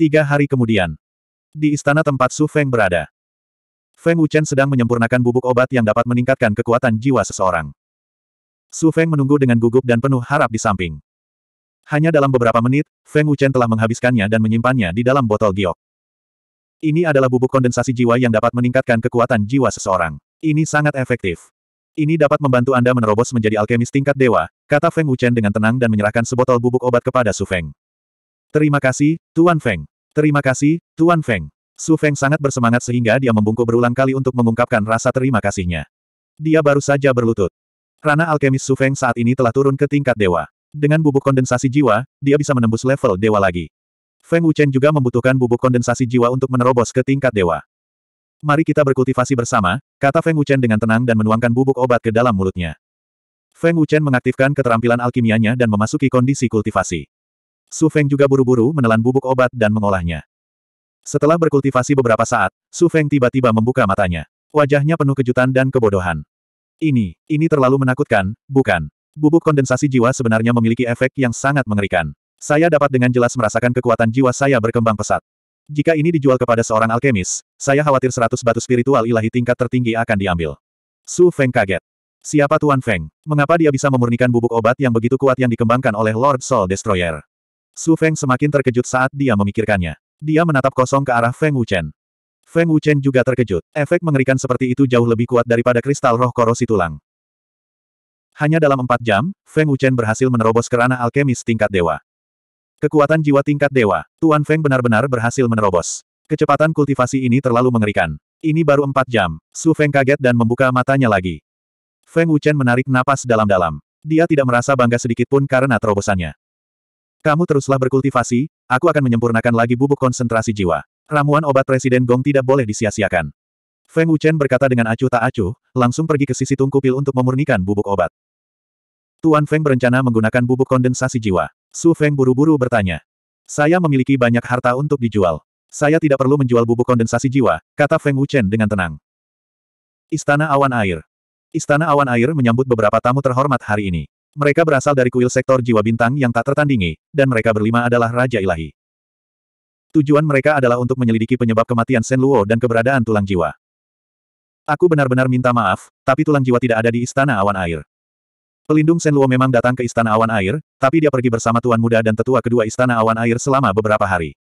Tiga hari kemudian. Di istana tempat Su Feng berada. Feng Wuchen sedang menyempurnakan bubuk obat yang dapat meningkatkan kekuatan jiwa seseorang. Su Feng menunggu dengan gugup dan penuh harap di samping. Hanya dalam beberapa menit, Feng Wuchen telah menghabiskannya dan menyimpannya di dalam botol giok. Ini adalah bubuk kondensasi jiwa yang dapat meningkatkan kekuatan jiwa seseorang. Ini sangat efektif. Ini dapat membantu Anda menerobos menjadi alkemis tingkat dewa, kata Feng Wuchen dengan tenang dan menyerahkan sebotol bubuk obat kepada Su Feng. Terima kasih, Tuan Feng. Terima kasih, Tuan Feng. Su Feng sangat bersemangat sehingga dia membungkuk berulang kali untuk mengungkapkan rasa terima kasihnya. Dia baru saja berlutut. Rana alkemis Su Feng saat ini telah turun ke tingkat dewa. Dengan bubuk kondensasi jiwa, dia bisa menembus level dewa lagi. Feng Wuchen juga membutuhkan bubuk kondensasi jiwa untuk menerobos ke tingkat dewa. Mari kita berkultivasi bersama, kata Feng Wuchen dengan tenang dan menuangkan bubuk obat ke dalam mulutnya. Feng Wuchen mengaktifkan keterampilan alkimianya dan memasuki kondisi kultivasi. Su Feng juga buru-buru menelan bubuk obat dan mengolahnya. Setelah berkultivasi beberapa saat, Su Feng tiba-tiba membuka matanya. Wajahnya penuh kejutan dan kebodohan. Ini, ini terlalu menakutkan, bukan? Bubuk kondensasi jiwa sebenarnya memiliki efek yang sangat mengerikan. Saya dapat dengan jelas merasakan kekuatan jiwa saya berkembang pesat. Jika ini dijual kepada seorang alkemis, saya khawatir seratus batu spiritual ilahi tingkat tertinggi akan diambil. Su Feng kaget. Siapa Tuan Feng? Mengapa dia bisa memurnikan bubuk obat yang begitu kuat yang dikembangkan oleh Lord Soul Destroyer? Su Feng semakin terkejut saat dia memikirkannya. Dia menatap kosong ke arah Feng Wuchen. Feng Wuchen juga terkejut. Efek mengerikan seperti itu jauh lebih kuat daripada kristal roh korosi tulang. Hanya dalam empat jam, Feng Wuchen berhasil menerobos kerana alkemis tingkat dewa. Kekuatan jiwa tingkat dewa, Tuan Feng benar-benar berhasil menerobos. Kecepatan kultivasi ini terlalu mengerikan. Ini baru empat jam. Su Feng kaget dan membuka matanya lagi. Feng Wuchen menarik napas dalam-dalam. Dia tidak merasa bangga sedikit pun karena terobosannya. Kamu teruslah berkultivasi, aku akan menyempurnakan lagi bubuk konsentrasi jiwa. Ramuan obat Presiden Gong tidak boleh disia-siakan. Feng Wuchen berkata dengan acuh tak acuh, langsung pergi ke sisi tungku pil untuk memurnikan bubuk obat. Tuan Feng berencana menggunakan bubuk kondensasi jiwa. Su Feng buru-buru bertanya. Saya memiliki banyak harta untuk dijual. Saya tidak perlu menjual bubuk kondensasi jiwa, kata Feng Wuchen dengan tenang. Istana Awan Air Istana Awan Air menyambut beberapa tamu terhormat hari ini. Mereka berasal dari kuil sektor jiwa bintang yang tak tertandingi, dan mereka berlima adalah Raja Ilahi. Tujuan mereka adalah untuk menyelidiki penyebab kematian Sen Luo dan keberadaan tulang jiwa. Aku benar-benar minta maaf, tapi tulang jiwa tidak ada di Istana Awan Air. Pelindung Sen Luo memang datang ke Istana Awan Air, tapi dia pergi bersama Tuan Muda dan Tetua kedua Istana Awan Air selama beberapa hari.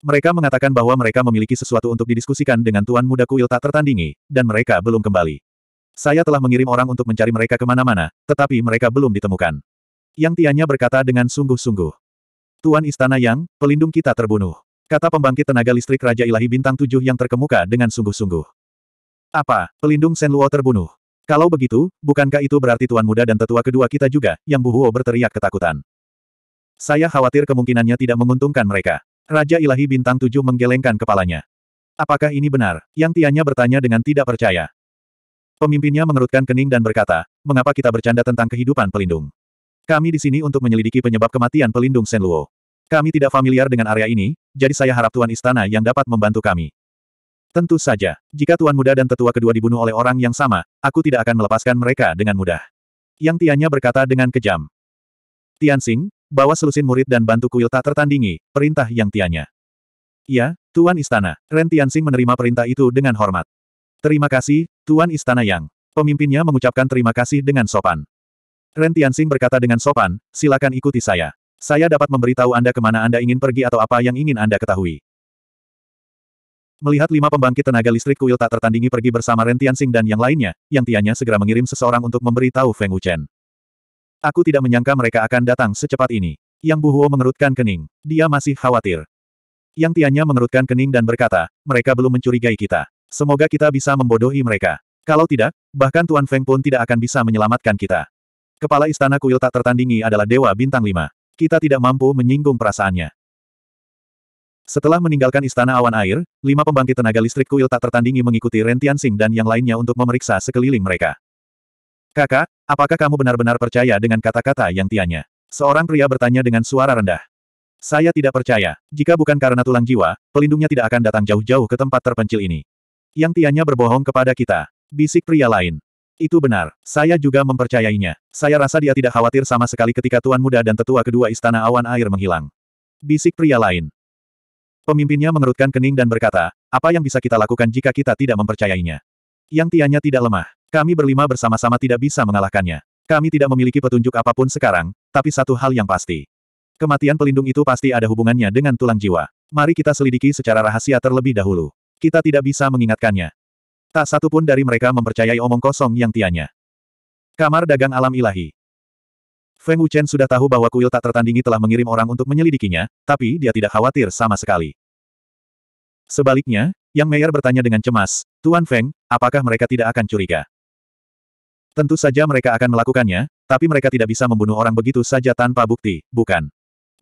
Mereka mengatakan bahwa mereka memiliki sesuatu untuk didiskusikan dengan Tuan Muda Kuil tak tertandingi, dan mereka belum kembali. Saya telah mengirim orang untuk mencari mereka kemana-mana, tetapi mereka belum ditemukan. Yang Tianya berkata dengan sungguh-sungguh. Tuan Istana Yang, pelindung kita terbunuh. Kata pembangkit tenaga listrik Raja Ilahi Bintang Tujuh yang terkemuka dengan sungguh-sungguh. Apa, pelindung Shen Luo terbunuh? Kalau begitu, bukankah itu berarti Tuan Muda dan tetua kedua kita juga, yang Buhuo berteriak ketakutan. Saya khawatir kemungkinannya tidak menguntungkan mereka. Raja Ilahi Bintang Tujuh menggelengkan kepalanya. Apakah ini benar? Yang Tianya bertanya dengan tidak percaya. Pemimpinnya mengerutkan kening dan berkata, mengapa kita bercanda tentang kehidupan pelindung? Kami di sini untuk menyelidiki penyebab kematian pelindung Shen Luo. Kami tidak familiar dengan area ini, jadi saya harap Tuan Istana yang dapat membantu kami. Tentu saja, jika Tuan Muda dan Tetua kedua dibunuh oleh orang yang sama, aku tidak akan melepaskan mereka dengan mudah. Yang Tianya berkata dengan kejam. Tian Xing, bawa selusin murid dan bantu kuil tak tertandingi, perintah Yang Tianya. Ya, Tuan Istana, Ren Tian Xing menerima perintah itu dengan hormat. Terima kasih, Tuan Istana Yang. Pemimpinnya mengucapkan terima kasih dengan sopan. Ren Tianxing berkata dengan sopan, silakan ikuti saya. Saya dapat memberitahu Anda kemana Anda ingin pergi atau apa yang ingin Anda ketahui. Melihat lima pembangkit tenaga listrik kuil tak tertandingi pergi bersama Ren Tianxing dan yang lainnya, Yang Tianya segera mengirim seseorang untuk memberitahu Feng Wuchen. Aku tidak menyangka mereka akan datang secepat ini. Yang Buhuo mengerutkan kening. Dia masih khawatir. Yang Tianya mengerutkan kening dan berkata, mereka belum mencurigai kita. Semoga kita bisa membodohi mereka. Kalau tidak, bahkan Tuan Feng pun tidak akan bisa menyelamatkan kita. Kepala Istana Kuil tak tertandingi adalah Dewa Bintang 5. Kita tidak mampu menyinggung perasaannya. Setelah meninggalkan Istana Awan Air, lima pembangkit tenaga listrik kuil tak tertandingi mengikuti Ren Tianxing dan yang lainnya untuk memeriksa sekeliling mereka. Kakak, apakah kamu benar-benar percaya dengan kata-kata yang tianya? Seorang pria bertanya dengan suara rendah. Saya tidak percaya. Jika bukan karena tulang jiwa, pelindungnya tidak akan datang jauh-jauh ke tempat terpencil ini. Yang tianya berbohong kepada kita. Bisik pria lain. Itu benar, saya juga mempercayainya. Saya rasa dia tidak khawatir sama sekali ketika Tuan Muda dan Tetua kedua Istana Awan Air menghilang. Bisik pria lain. Pemimpinnya mengerutkan kening dan berkata, apa yang bisa kita lakukan jika kita tidak mempercayainya? Yang tianya tidak lemah. Kami berlima bersama-sama tidak bisa mengalahkannya. Kami tidak memiliki petunjuk apapun sekarang, tapi satu hal yang pasti. Kematian pelindung itu pasti ada hubungannya dengan tulang jiwa. Mari kita selidiki secara rahasia terlebih dahulu. Kita tidak bisa mengingatkannya. Tak satu pun dari mereka mempercayai omong kosong yang tianya. Kamar dagang alam ilahi. Feng Wuchen sudah tahu bahwa kuil tak tertandingi telah mengirim orang untuk menyelidikinya, tapi dia tidak khawatir sama sekali. Sebaliknya, Yang Meyer bertanya dengan cemas, Tuan Feng, apakah mereka tidak akan curiga? Tentu saja mereka akan melakukannya, tapi mereka tidak bisa membunuh orang begitu saja tanpa bukti, bukan?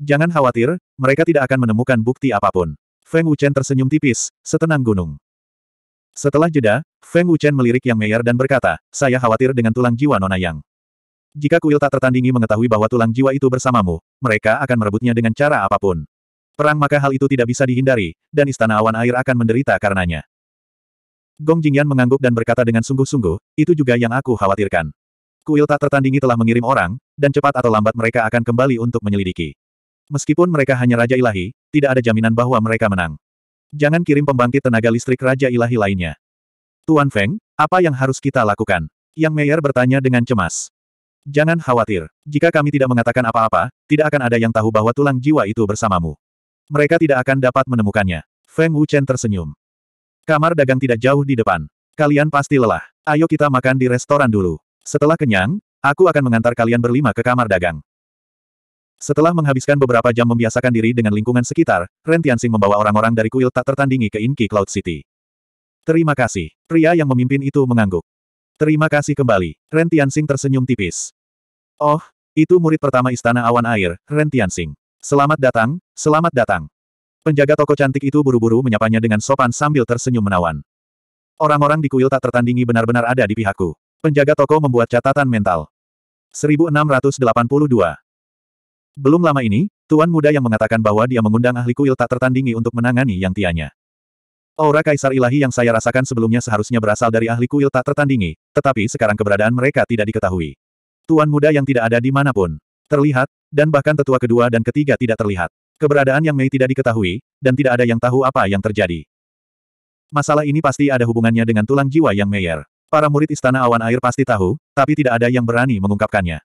Jangan khawatir, mereka tidak akan menemukan bukti apapun. Feng Wuchen tersenyum tipis, setenang gunung. Setelah jeda, Feng Wuchen melirik Yang Meyer dan berkata, saya khawatir dengan tulang jiwa Nona Yang. Jika kuil tak tertandingi mengetahui bahwa tulang jiwa itu bersamamu, mereka akan merebutnya dengan cara apapun. Perang maka hal itu tidak bisa dihindari, dan istana awan air akan menderita karenanya. Gong Jingyan mengangguk dan berkata dengan sungguh-sungguh, itu juga yang aku khawatirkan. Kuil tak tertandingi telah mengirim orang, dan cepat atau lambat mereka akan kembali untuk menyelidiki. Meskipun mereka hanya Raja Ilahi, tidak ada jaminan bahwa mereka menang. Jangan kirim pembangkit tenaga listrik Raja Ilahi lainnya. Tuan Feng, apa yang harus kita lakukan? Yang Meyer bertanya dengan cemas. Jangan khawatir, jika kami tidak mengatakan apa-apa, tidak akan ada yang tahu bahwa tulang jiwa itu bersamamu. Mereka tidak akan dapat menemukannya. Feng Wuchen tersenyum. Kamar dagang tidak jauh di depan. Kalian pasti lelah. Ayo kita makan di restoran dulu. Setelah kenyang, aku akan mengantar kalian berlima ke kamar dagang. Setelah menghabiskan beberapa jam membiasakan diri dengan lingkungan sekitar, Ren Tianxing membawa orang-orang dari kuil tak tertandingi ke Inki Cloud City. Terima kasih. Pria yang memimpin itu mengangguk. Terima kasih kembali. Ren Tianxing tersenyum tipis. Oh, itu murid pertama Istana Awan Air, Ren Tianxing. Selamat datang, selamat datang. Penjaga toko cantik itu buru-buru menyapanya dengan sopan sambil tersenyum menawan. Orang-orang di kuil tak tertandingi benar-benar ada di pihakku. Penjaga toko membuat catatan mental. 1682. Belum lama ini, Tuan muda yang mengatakan bahwa dia mengundang ahli kuil tak tertandingi untuk menangani yang tianya. Aura kaisar ilahi yang saya rasakan sebelumnya seharusnya berasal dari ahli kuil tak tertandingi, tetapi sekarang keberadaan mereka tidak diketahui. Tuan muda yang tidak ada di manapun. Terlihat, dan bahkan tetua kedua dan ketiga tidak terlihat. Keberadaan yang Mei tidak diketahui, dan tidak ada yang tahu apa yang terjadi. Masalah ini pasti ada hubungannya dengan tulang jiwa yang Meyer. Para murid istana awan air pasti tahu, tapi tidak ada yang berani mengungkapkannya.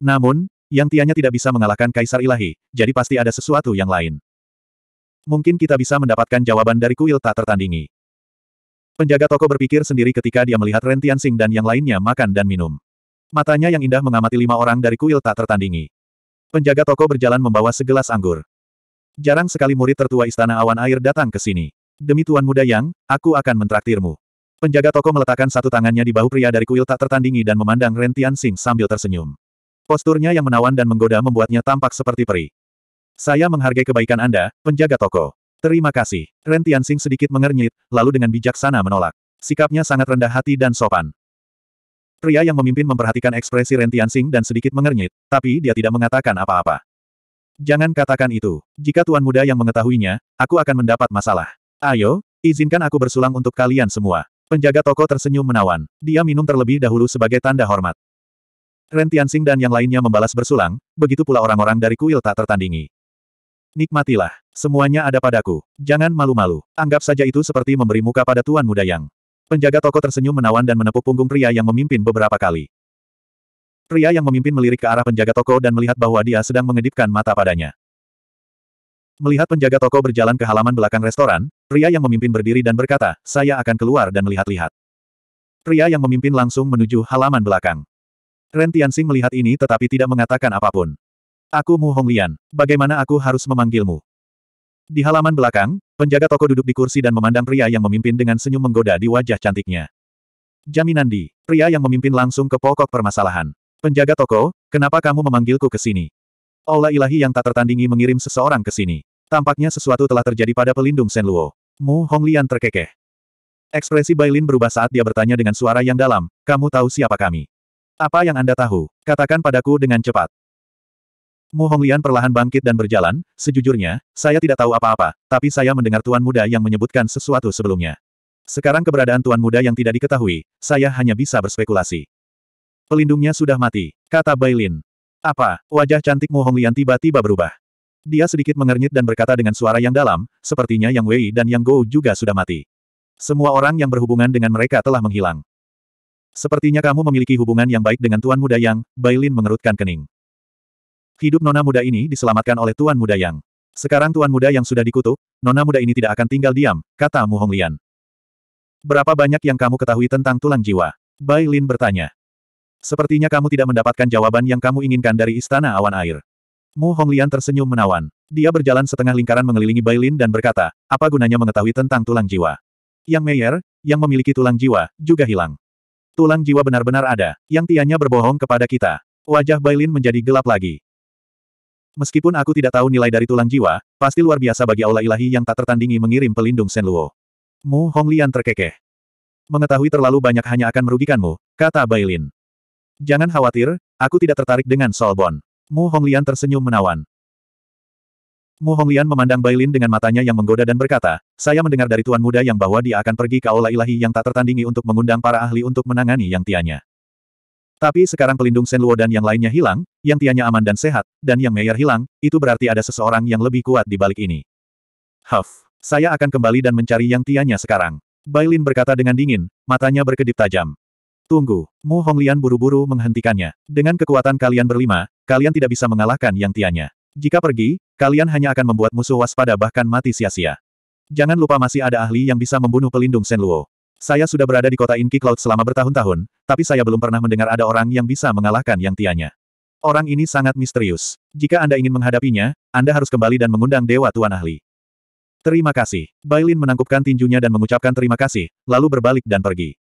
Namun, yang tianya tidak bisa mengalahkan Kaisar Ilahi, jadi pasti ada sesuatu yang lain. Mungkin kita bisa mendapatkan jawaban dari kuil tak tertandingi. Penjaga toko berpikir sendiri ketika dia melihat Ren Tianxing dan yang lainnya makan dan minum. Matanya yang indah mengamati lima orang dari kuil tak tertandingi. Penjaga toko berjalan membawa segelas anggur. Jarang sekali murid tertua Istana Awan Air datang ke sini. Demi Tuan Muda Yang, aku akan mentraktirmu. Penjaga toko meletakkan satu tangannya di bahu pria dari kuil tak tertandingi dan memandang Ren Tianxing sambil tersenyum. Posturnya yang menawan dan menggoda membuatnya tampak seperti peri. Saya menghargai kebaikan Anda, penjaga toko. Terima kasih. Ren Tianxing sedikit mengernyit, lalu dengan bijaksana menolak. Sikapnya sangat rendah hati dan sopan. Pria yang memimpin memperhatikan ekspresi Ren Tianxing dan sedikit mengernyit, tapi dia tidak mengatakan apa-apa. Jangan katakan itu. Jika Tuan Muda yang mengetahuinya, aku akan mendapat masalah. Ayo, izinkan aku bersulang untuk kalian semua. Penjaga toko tersenyum menawan. Dia minum terlebih dahulu sebagai tanda hormat. Ren Tianxing dan yang lainnya membalas bersulang, begitu pula orang-orang dari kuil tak tertandingi. Nikmatilah. Semuanya ada padaku. Jangan malu-malu. Anggap saja itu seperti memberi muka pada Tuan Muda Yang. Penjaga toko tersenyum menawan dan menepuk punggung pria yang memimpin beberapa kali. Pria yang memimpin melirik ke arah penjaga toko dan melihat bahwa dia sedang mengedipkan mata padanya. Melihat penjaga toko berjalan ke halaman belakang restoran, pria yang memimpin berdiri dan berkata, saya akan keluar dan melihat-lihat. Pria yang memimpin langsung menuju halaman belakang. Ren Tianxing melihat ini tetapi tidak mengatakan apapun. Aku Mu Honglian, bagaimana aku harus memanggilmu? Di halaman belakang, penjaga toko duduk di kursi dan memandang pria yang memimpin dengan senyum menggoda di wajah cantiknya. Jaminandi, pria yang memimpin langsung ke pokok permasalahan. Penjaga toko, kenapa kamu memanggilku ke sini? Allah ilahi yang tak tertandingi mengirim seseorang ke sini. Tampaknya sesuatu telah terjadi pada pelindung Luo. Mu Honglian terkekeh. Ekspresi Bailin berubah saat dia bertanya dengan suara yang dalam, kamu tahu siapa kami? Apa yang Anda tahu? Katakan padaku dengan cepat. Mu Honglian perlahan bangkit dan berjalan, sejujurnya, saya tidak tahu apa-apa, tapi saya mendengar Tuan Muda yang menyebutkan sesuatu sebelumnya. Sekarang keberadaan Tuan Muda yang tidak diketahui, saya hanya bisa berspekulasi. Pelindungnya sudah mati, kata Bailin. Apa, wajah cantik Mu Honglian tiba-tiba berubah. Dia sedikit mengernyit dan berkata dengan suara yang dalam, sepertinya Yang Wei dan Yang Go juga sudah mati. Semua orang yang berhubungan dengan mereka telah menghilang. Sepertinya kamu memiliki hubungan yang baik dengan Tuan Muda Yang, Bailin mengerutkan kening. Hidup Nona Muda ini diselamatkan oleh Tuan Muda Yang. Sekarang Tuan Muda Yang sudah dikutuk, Nona Muda ini tidak akan tinggal diam, kata Mu Honglian. Berapa banyak yang kamu ketahui tentang tulang jiwa? Bailin bertanya. Sepertinya kamu tidak mendapatkan jawaban yang kamu inginkan dari Istana Awan Air. Mu Honglian tersenyum menawan. Dia berjalan setengah lingkaran mengelilingi Bailin dan berkata, apa gunanya mengetahui tentang tulang jiwa? Yang Meyer, yang memiliki tulang jiwa, juga hilang. Tulang jiwa benar-benar ada, yang tiannya berbohong kepada kita. Wajah Bailin menjadi gelap lagi. Meskipun aku tidak tahu nilai dari tulang jiwa, pasti luar biasa bagi Allah ilahi yang tak tertandingi mengirim pelindung Luo. Mu Honglian terkekeh. Mengetahui terlalu banyak hanya akan merugikanmu, kata Bailin. Jangan khawatir, aku tidak tertarik dengan Solbon. Mu Honglian tersenyum menawan. Mu Honglian memandang Bailin dengan matanya yang menggoda dan berkata, saya mendengar dari Tuan Muda yang bahwa dia akan pergi ke Aula Ilahi yang tak tertandingi untuk mengundang para ahli untuk menangani yang tianya. Tapi sekarang pelindung Sen Luo dan yang lainnya hilang, yang tianya aman dan sehat, dan yang Meyer hilang, itu berarti ada seseorang yang lebih kuat di balik ini. Huff, saya akan kembali dan mencari yang tianya sekarang. Bailin berkata dengan dingin, matanya berkedip tajam. Tunggu, Mu Honglian buru-buru menghentikannya. Dengan kekuatan kalian berlima, kalian tidak bisa mengalahkan yang tianya. Jika pergi, kalian hanya akan membuat musuh waspada bahkan mati sia-sia. Jangan lupa masih ada ahli yang bisa membunuh pelindung Shen Luo. Saya sudah berada di kota Inki Cloud selama bertahun-tahun, tapi saya belum pernah mendengar ada orang yang bisa mengalahkan yang tianya. Orang ini sangat misterius. Jika Anda ingin menghadapinya, Anda harus kembali dan mengundang Dewa Tuan Ahli. Terima kasih. Bailin menangkupkan tinjunya dan mengucapkan terima kasih, lalu berbalik dan pergi.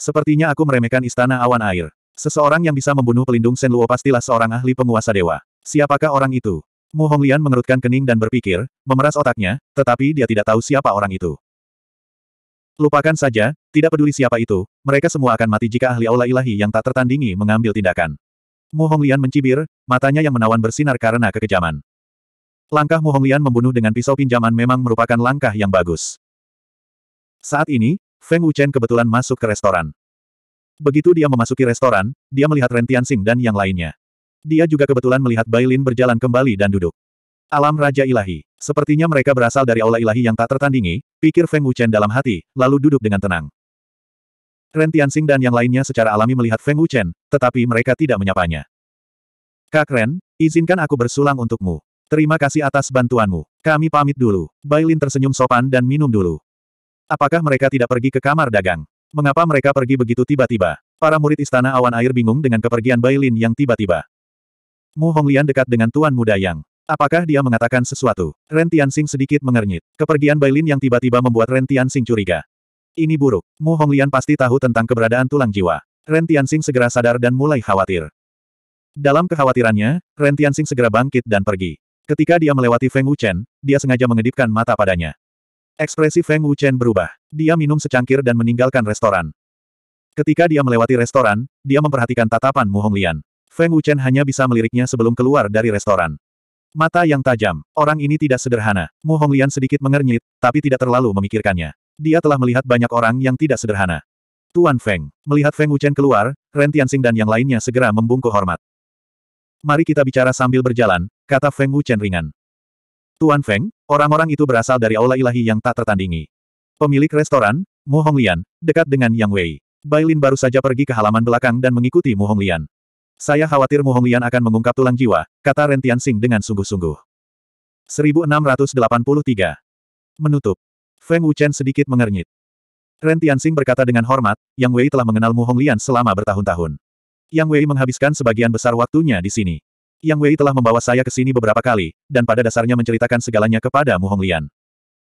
Sepertinya aku meremehkan istana awan air. Seseorang yang bisa membunuh pelindung Luo pastilah seorang ahli penguasa dewa. Siapakah orang itu? Mu Honglian mengerutkan kening dan berpikir, memeras otaknya, tetapi dia tidak tahu siapa orang itu. Lupakan saja, tidak peduli siapa itu, mereka semua akan mati jika ahli aula ilahi yang tak tertandingi mengambil tindakan. Mu Honglian mencibir, matanya yang menawan bersinar karena kekejaman. Langkah Mu Honglian membunuh dengan pisau pinjaman memang merupakan langkah yang bagus. Saat ini, Feng Wuchen kebetulan masuk ke restoran. Begitu dia memasuki restoran, dia melihat Rentian Tianxing dan yang lainnya. Dia juga kebetulan melihat Bailin berjalan kembali dan duduk. Alam Raja Ilahi. Sepertinya mereka berasal dari aula ilahi yang tak tertandingi, pikir Feng Wuchen dalam hati, lalu duduk dengan tenang. Ren Tianxing dan yang lainnya secara alami melihat Feng Wuchen, tetapi mereka tidak menyapanya. Kak Ren, izinkan aku bersulang untukmu. Terima kasih atas bantuanmu. Kami pamit dulu. Bailin tersenyum sopan dan minum dulu. Apakah mereka tidak pergi ke kamar dagang? Mengapa mereka pergi begitu tiba-tiba? Para murid istana awan air bingung dengan kepergian Bailin yang tiba-tiba. Mu Honglian dekat dengan Tuan Muda Yang. Apakah dia mengatakan sesuatu? Ren Tianxing sedikit mengernyit. Kepergian Bailin yang tiba-tiba membuat Ren Tianxing curiga. Ini buruk. Mu Honglian pasti tahu tentang keberadaan tulang jiwa. Ren Tianxing segera sadar dan mulai khawatir. Dalam kekhawatirannya, Ren Tianxing segera bangkit dan pergi. Ketika dia melewati Feng Wuchen, dia sengaja mengedipkan mata padanya. Ekspresi Feng Wuchen berubah. Dia minum secangkir dan meninggalkan restoran. Ketika dia melewati restoran, dia memperhatikan tatapan Mu Honglian. Feng Wuchen hanya bisa meliriknya sebelum keluar dari restoran. Mata yang tajam, orang ini tidak sederhana. Mu Honglian sedikit mengernyit, tapi tidak terlalu memikirkannya. Dia telah melihat banyak orang yang tidak sederhana. Tuan Feng, melihat Feng Wuchen keluar, Ren Tianxing dan yang lainnya segera membungkuk hormat. Mari kita bicara sambil berjalan, kata Feng Wuchen ringan. Tuan Feng, orang-orang itu berasal dari aula ilahi yang tak tertandingi. Pemilik restoran, Mu Honglian, dekat dengan Yang Wei. Bailin baru saja pergi ke halaman belakang dan mengikuti Mu Honglian. Saya khawatir Mu Honglian akan mengungkap tulang jiwa, kata Ren Tianxing dengan sungguh-sungguh. 1683. Menutup. Feng Wuchen sedikit mengernyit. Ren Tianxing berkata dengan hormat, Yang Wei telah mengenal Mu Honglian selama bertahun-tahun. Yang Wei menghabiskan sebagian besar waktunya di sini. Yang Wei telah membawa saya ke sini beberapa kali, dan pada dasarnya menceritakan segalanya kepada Mu Honglian.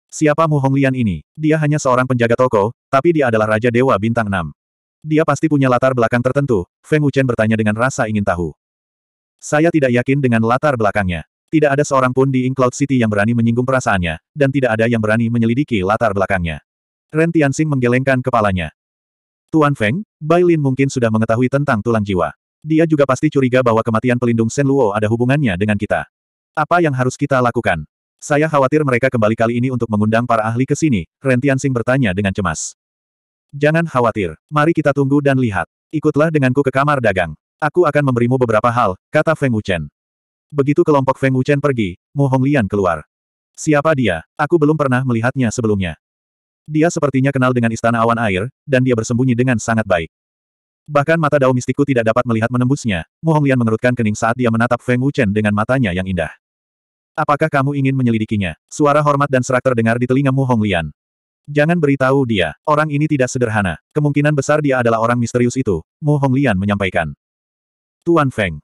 Siapa Mu Honglian ini? Dia hanya seorang penjaga toko, tapi dia adalah Raja Dewa Bintang 6. Dia pasti punya latar belakang tertentu, Feng Wuchen bertanya dengan rasa ingin tahu. Saya tidak yakin dengan latar belakangnya. Tidak ada seorang pun di Ink Cloud City yang berani menyinggung perasaannya, dan tidak ada yang berani menyelidiki latar belakangnya. Ren Tianxing menggelengkan kepalanya. Tuan Feng, Bai Lin mungkin sudah mengetahui tentang tulang jiwa. Dia juga pasti curiga bahwa kematian pelindung Shen Luo ada hubungannya dengan kita. Apa yang harus kita lakukan? Saya khawatir mereka kembali kali ini untuk mengundang para ahli ke sini, Ren Tianxing bertanya dengan cemas. Jangan khawatir, mari kita tunggu dan lihat. Ikutlah denganku ke kamar dagang. Aku akan memberimu beberapa hal, kata Feng Wuchen. Begitu kelompok Feng Wuchen pergi, Mu Honglian keluar. Siapa dia? Aku belum pernah melihatnya sebelumnya. Dia sepertinya kenal dengan Istana Awan Air, dan dia bersembunyi dengan sangat baik. Bahkan mata dao mistiku tidak dapat melihat menembusnya, Mu Honglian mengerutkan kening saat dia menatap Feng Wuchen dengan matanya yang indah. Apakah kamu ingin menyelidikinya? Suara hormat dan serak terdengar di telinga Mu Honglian. Jangan beritahu dia, orang ini tidak sederhana. Kemungkinan besar dia adalah orang misterius itu, Mu Honglian menyampaikan. Tuan Feng.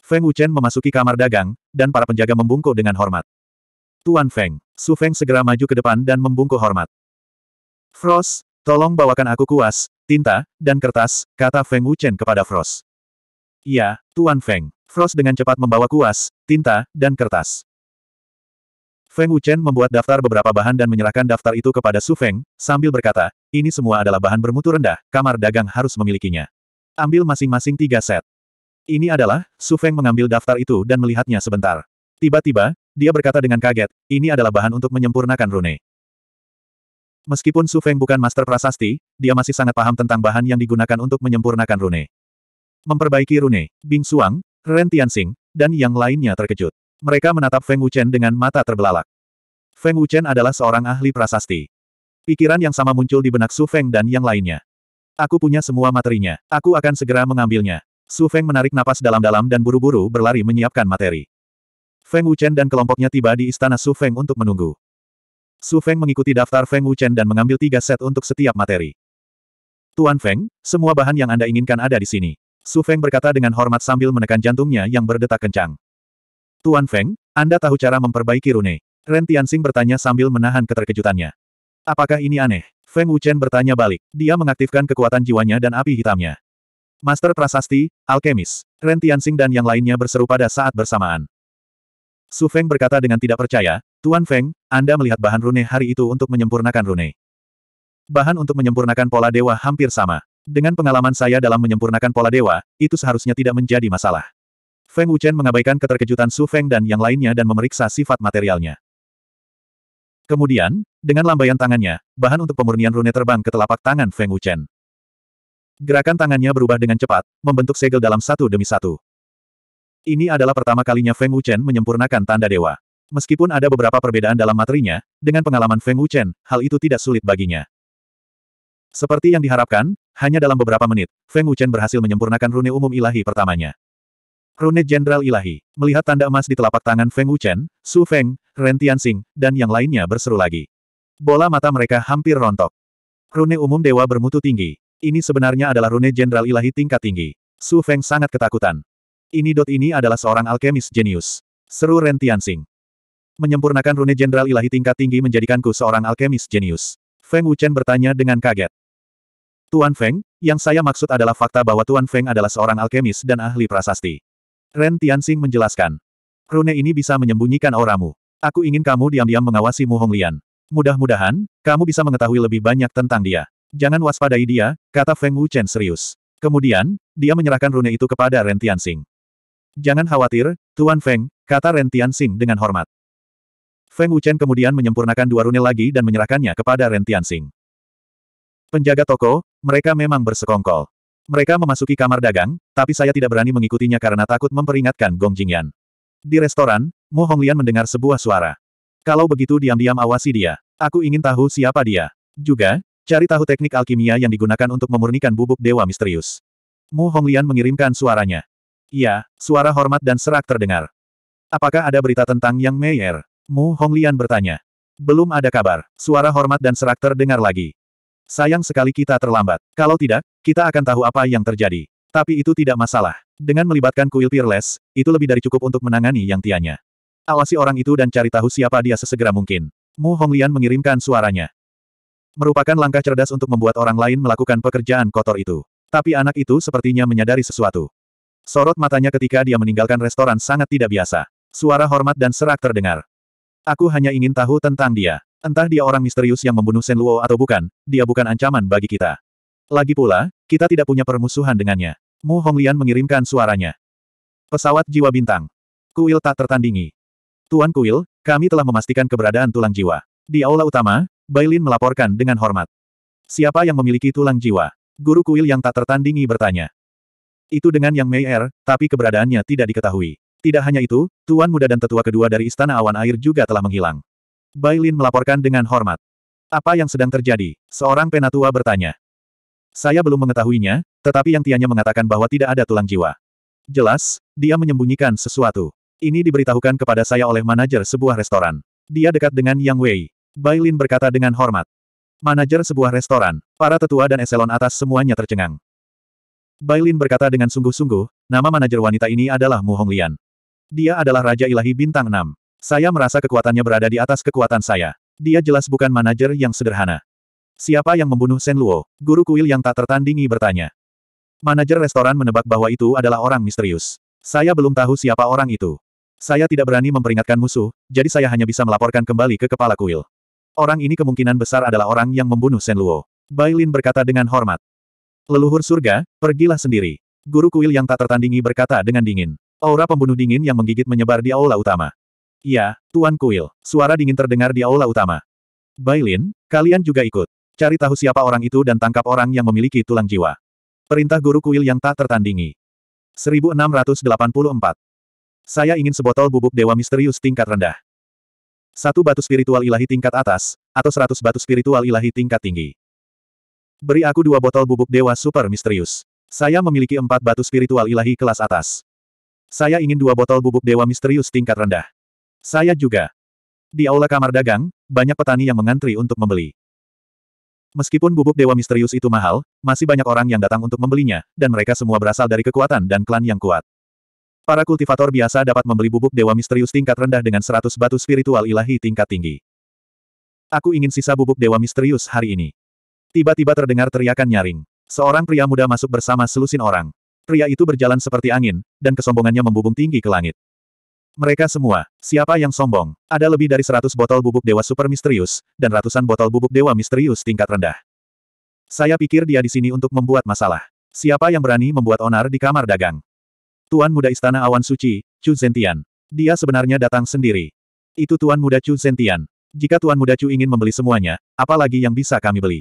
Feng Wuchen memasuki kamar dagang, dan para penjaga membungkuk dengan hormat. Tuan Feng, Su Feng segera maju ke depan dan membungkuk hormat. Frost, tolong bawakan aku kuas, tinta, dan kertas, kata Feng Wuchen kepada Frost. Iya, Tuan Feng. Frost dengan cepat membawa kuas, tinta, dan kertas. Feng Wuchen membuat daftar beberapa bahan dan menyerahkan daftar itu kepada Su Feng, sambil berkata, ini semua adalah bahan bermutu rendah, kamar dagang harus memilikinya. Ambil masing-masing tiga set. Ini adalah, Su Feng mengambil daftar itu dan melihatnya sebentar. Tiba-tiba, dia berkata dengan kaget, ini adalah bahan untuk menyempurnakan rune. Meskipun Su Feng bukan master prasasti, dia masih sangat paham tentang bahan yang digunakan untuk menyempurnakan rune. Memperbaiki rune, Bing Suang, Ren Tianxing, dan yang lainnya terkejut. Mereka menatap Feng Wuchen dengan mata terbelalak. Feng Wuchen adalah seorang ahli prasasti. Pikiran yang sama muncul di benak Su Feng dan yang lainnya. Aku punya semua materinya. Aku akan segera mengambilnya. Su Feng menarik napas dalam-dalam dan buru-buru berlari menyiapkan materi. Feng Wuchen dan kelompoknya tiba di istana Su Feng untuk menunggu. Su Feng mengikuti daftar Feng Wuchen dan mengambil tiga set untuk setiap materi. Tuan Feng, semua bahan yang Anda inginkan ada di sini. Su Feng berkata dengan hormat sambil menekan jantungnya yang berdetak kencang. Tuan Feng, Anda tahu cara memperbaiki rune? Ren Tianxing bertanya sambil menahan keterkejutannya. Apakah ini aneh? Feng Wuchen bertanya balik. Dia mengaktifkan kekuatan jiwanya dan api hitamnya. Master Prasasti, Alkemis. Ren Tianxing dan yang lainnya berseru pada saat bersamaan. Su Feng berkata dengan tidak percaya, Tuan Feng, Anda melihat bahan rune hari itu untuk menyempurnakan rune. Bahan untuk menyempurnakan pola dewa hampir sama. Dengan pengalaman saya dalam menyempurnakan pola dewa, itu seharusnya tidak menjadi masalah. Feng Wuchen mengabaikan keterkejutan Su Feng dan yang lainnya dan memeriksa sifat materialnya. Kemudian, dengan lambaian tangannya, bahan untuk pemurnian rune terbang ke telapak tangan Feng Wuchen. Gerakan tangannya berubah dengan cepat, membentuk segel dalam satu demi satu. Ini adalah pertama kalinya Feng Wuchen menyempurnakan tanda dewa. Meskipun ada beberapa perbedaan dalam materinya, dengan pengalaman Feng Wuchen, hal itu tidak sulit baginya. Seperti yang diharapkan, hanya dalam beberapa menit, Feng Wuchen berhasil menyempurnakan rune umum ilahi pertamanya. Rune Jenderal Ilahi, melihat tanda emas di telapak tangan Feng Wuchen, Su Feng, Ren Tianxing, dan yang lainnya berseru lagi. Bola mata mereka hampir rontok. Rune umum dewa bermutu tinggi. Ini sebenarnya adalah rune Jenderal Ilahi tingkat tinggi. Su Feng sangat ketakutan. Ini dot ini adalah seorang alkemis jenius. Seru Ren Tianxing. Menyempurnakan rune Jenderal Ilahi tingkat tinggi menjadikanku seorang alkemis jenius. Feng Wuchen bertanya dengan kaget. Tuan Feng, yang saya maksud adalah fakta bahwa Tuan Feng adalah seorang alkemis dan ahli prasasti. Ren Tianxing menjelaskan. Rune ini bisa menyembunyikan auramu. Aku ingin kamu diam-diam mengawasi Mu Honglian. Mudah-mudahan, kamu bisa mengetahui lebih banyak tentang dia. Jangan waspadai dia, kata Feng Wuchen serius. Kemudian, dia menyerahkan rune itu kepada Ren Tianxing. Jangan khawatir, Tuan Feng, kata Ren Tianxing dengan hormat. Feng Wuchen kemudian menyempurnakan dua rune lagi dan menyerahkannya kepada Ren Tianxing. Penjaga toko, mereka memang bersekongkol. Mereka memasuki kamar dagang, tapi saya tidak berani mengikutinya karena takut memperingatkan Gong Jingyan. Di restoran, Mo Honglian mendengar sebuah suara. Kalau begitu diam-diam awasi dia. Aku ingin tahu siapa dia. Juga, cari tahu teknik alkimia yang digunakan untuk memurnikan bubuk dewa misterius. Mu Honglian mengirimkan suaranya. Iya, suara hormat dan serak terdengar. Apakah ada berita tentang Yang Meyer? Mu Honglian bertanya. Belum ada kabar. Suara hormat dan serak terdengar lagi. Sayang sekali kita terlambat. Kalau tidak, kita akan tahu apa yang terjadi. Tapi itu tidak masalah. Dengan melibatkan kuil Peerless, itu lebih dari cukup untuk menangani yang tianya. Awasi orang itu dan cari tahu siapa dia sesegera mungkin. Mu Honglian mengirimkan suaranya. Merupakan langkah cerdas untuk membuat orang lain melakukan pekerjaan kotor itu. Tapi anak itu sepertinya menyadari sesuatu. Sorot matanya ketika dia meninggalkan restoran sangat tidak biasa. Suara hormat dan serak terdengar. Aku hanya ingin tahu tentang dia. Entah dia orang misterius yang membunuh Luo atau bukan, dia bukan ancaman bagi kita. Lagi pula, kita tidak punya permusuhan dengannya. Mu Honglian mengirimkan suaranya. Pesawat jiwa bintang. Kuil tak tertandingi. Tuan Kuil, kami telah memastikan keberadaan tulang jiwa. Di aula utama, Bailin melaporkan dengan hormat. Siapa yang memiliki tulang jiwa? Guru Kuil yang tak tertandingi bertanya. Itu dengan yang Mei'er, tapi keberadaannya tidak diketahui. Tidak hanya itu, Tuan Muda dan Tetua kedua dari Istana Awan Air juga telah menghilang. Bailin melaporkan dengan hormat. Apa yang sedang terjadi? Seorang penatua bertanya. Saya belum mengetahuinya, tetapi yang tianya mengatakan bahwa tidak ada tulang jiwa. Jelas, dia menyembunyikan sesuatu. Ini diberitahukan kepada saya oleh manajer sebuah restoran. Dia dekat dengan Yang Wei. Bailin berkata dengan hormat. Manajer sebuah restoran, para tetua dan eselon atas semuanya tercengang. Bailin berkata dengan sungguh-sungguh, nama manajer wanita ini adalah Mu Honglian. Dia adalah Raja Ilahi Bintang 6. Saya merasa kekuatannya berada di atas kekuatan saya. Dia jelas bukan manajer yang sederhana. Siapa yang membunuh Shen Luo? Guru kuil yang tak tertandingi bertanya. Manajer restoran menebak bahwa itu adalah orang misterius. Saya belum tahu siapa orang itu. Saya tidak berani memperingatkan musuh, jadi saya hanya bisa melaporkan kembali ke kepala kuil. Orang ini kemungkinan besar adalah orang yang membunuh Shen Luo. Bailin berkata dengan hormat. Leluhur surga, pergilah sendiri. Guru kuil yang tak tertandingi berkata dengan dingin. Aura pembunuh dingin yang menggigit menyebar di aula utama. Ya, Tuan Kuil. Suara dingin terdengar di aula utama. Bailin, kalian juga ikut. Cari tahu siapa orang itu dan tangkap orang yang memiliki tulang jiwa. Perintah guru kuil yang tak tertandingi. 1684. Saya ingin sebotol bubuk dewa misterius tingkat rendah. Satu batu spiritual ilahi tingkat atas, atau seratus batu spiritual ilahi tingkat tinggi. Beri aku dua botol bubuk dewa super misterius. Saya memiliki empat batu spiritual ilahi kelas atas. Saya ingin dua botol bubuk dewa misterius tingkat rendah. Saya juga. Di aula kamar dagang, banyak petani yang mengantri untuk membeli. Meskipun bubuk dewa misterius itu mahal, masih banyak orang yang datang untuk membelinya, dan mereka semua berasal dari kekuatan dan klan yang kuat. Para kultivator biasa dapat membeli bubuk dewa misterius tingkat rendah dengan 100 batu spiritual ilahi tingkat tinggi. Aku ingin sisa bubuk dewa misterius hari ini. Tiba-tiba terdengar teriakan nyaring. Seorang pria muda masuk bersama selusin orang. Pria itu berjalan seperti angin, dan kesombongannya membubung tinggi ke langit. Mereka semua, siapa yang sombong? Ada lebih dari seratus botol bubuk dewa super misterius, dan ratusan botol bubuk dewa misterius tingkat rendah. Saya pikir dia di sini untuk membuat masalah. Siapa yang berani membuat onar di kamar dagang? Tuan Muda Istana Awan Suci, Chu Zentian. Dia sebenarnya datang sendiri. Itu Tuan Muda Chu Zentian. Jika Tuan Muda Chu ingin membeli semuanya, apalagi yang bisa kami beli?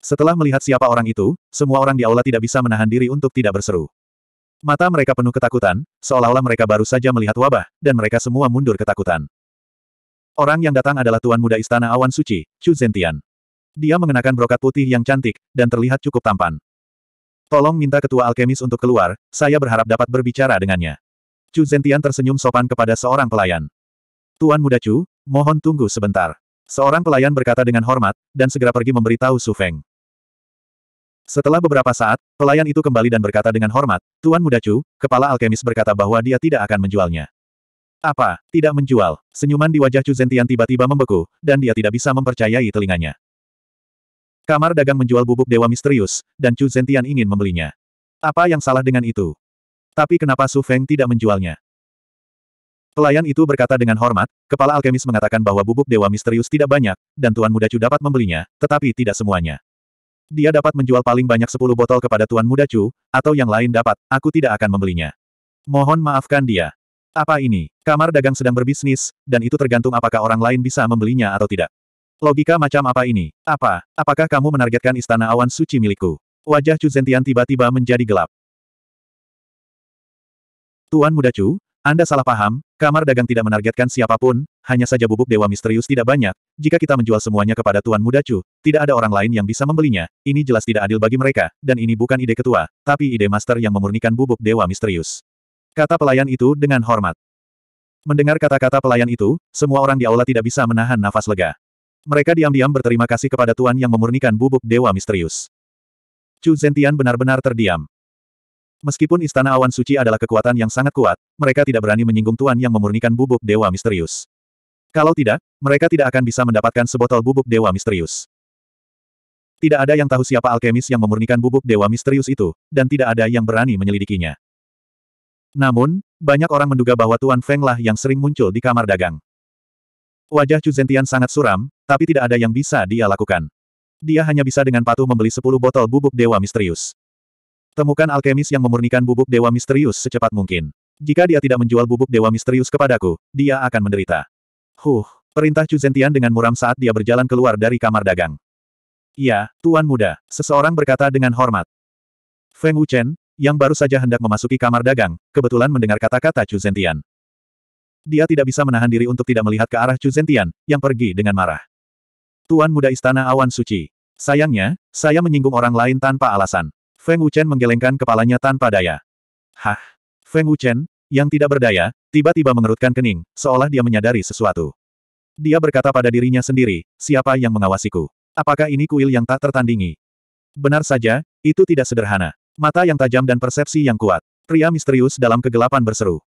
Setelah melihat siapa orang itu, semua orang di aula tidak bisa menahan diri untuk tidak berseru. Mata mereka penuh ketakutan, seolah-olah mereka baru saja melihat wabah, dan mereka semua mundur ketakutan. Orang yang datang adalah Tuan Muda Istana Awan Suci, Chu Zentian. Dia mengenakan brokat putih yang cantik, dan terlihat cukup tampan. Tolong minta Ketua Alkemis untuk keluar, saya berharap dapat berbicara dengannya. Chu Zentian tersenyum sopan kepada seorang pelayan. Tuan Muda Chu, mohon tunggu sebentar. Seorang pelayan berkata dengan hormat, dan segera pergi memberitahu Su Feng. Setelah beberapa saat, pelayan itu kembali dan berkata dengan hormat, Tuan Muda Chu, kepala alkemis berkata bahwa dia tidak akan menjualnya. Apa? Tidak menjual. Senyuman di wajah Chu Zentian tiba-tiba membeku, dan dia tidak bisa mempercayai telinganya. Kamar dagang menjual bubuk dewa misterius, dan Chu Zentian ingin membelinya. Apa yang salah dengan itu? Tapi kenapa Su Feng tidak menjualnya? Pelayan itu berkata dengan hormat, kepala alkemis mengatakan bahwa bubuk dewa misterius tidak banyak, dan Tuan Muda Chu dapat membelinya, tetapi tidak semuanya. Dia dapat menjual paling banyak 10 botol kepada Tuan Muda Chu, atau yang lain dapat, aku tidak akan membelinya. Mohon maafkan dia. Apa ini? Kamar dagang sedang berbisnis, dan itu tergantung apakah orang lain bisa membelinya atau tidak. Logika macam apa ini? Apa? Apakah kamu menargetkan istana awan suci milikku? Wajah Chu Zentian tiba-tiba menjadi gelap. Tuan Muda Chu, anda salah paham, kamar dagang tidak menargetkan siapapun, hanya saja bubuk dewa misterius tidak banyak. Jika kita menjual semuanya kepada Tuan Muda Chu, tidak ada orang lain yang bisa membelinya. Ini jelas tidak adil bagi mereka, dan ini bukan ide ketua, tapi ide master yang memurnikan bubuk dewa misterius. Kata pelayan itu dengan hormat. Mendengar kata-kata pelayan itu, semua orang di aula tidak bisa menahan nafas lega. Mereka diam-diam berterima kasih kepada Tuan yang memurnikan bubuk dewa misterius. Chu Zentian benar-benar terdiam. Meskipun Istana Awan Suci adalah kekuatan yang sangat kuat, mereka tidak berani menyinggung Tuan yang memurnikan bubuk Dewa Misterius. Kalau tidak, mereka tidak akan bisa mendapatkan sebotol bubuk Dewa Misterius. Tidak ada yang tahu siapa alkemis yang memurnikan bubuk Dewa Misterius itu, dan tidak ada yang berani menyelidikinya. Namun, banyak orang menduga bahwa Tuan Feng lah yang sering muncul di kamar dagang. Wajah Chu Zentian sangat suram, tapi tidak ada yang bisa dia lakukan. Dia hanya bisa dengan patuh membeli 10 botol bubuk Dewa Misterius. Temukan alkemis yang memurnikan bubuk dewa misterius secepat mungkin. Jika dia tidak menjual bubuk dewa misterius kepadaku, dia akan menderita. Huh, perintah Chu Zentian dengan muram saat dia berjalan keluar dari kamar dagang. Ya, Tuan Muda, seseorang berkata dengan hormat. Feng Wuchen, yang baru saja hendak memasuki kamar dagang, kebetulan mendengar kata-kata Chu Zentian. Dia tidak bisa menahan diri untuk tidak melihat ke arah Chu Zentian, yang pergi dengan marah. Tuan Muda Istana Awan Suci. Sayangnya, saya menyinggung orang lain tanpa alasan. Feng Wuchen menggelengkan kepalanya tanpa daya. Hah? Feng Wuchen, yang tidak berdaya, tiba-tiba mengerutkan kening, seolah dia menyadari sesuatu. Dia berkata pada dirinya sendiri, siapa yang mengawasiku? Apakah ini kuil yang tak tertandingi? Benar saja, itu tidak sederhana. Mata yang tajam dan persepsi yang kuat. Pria misterius dalam kegelapan berseru.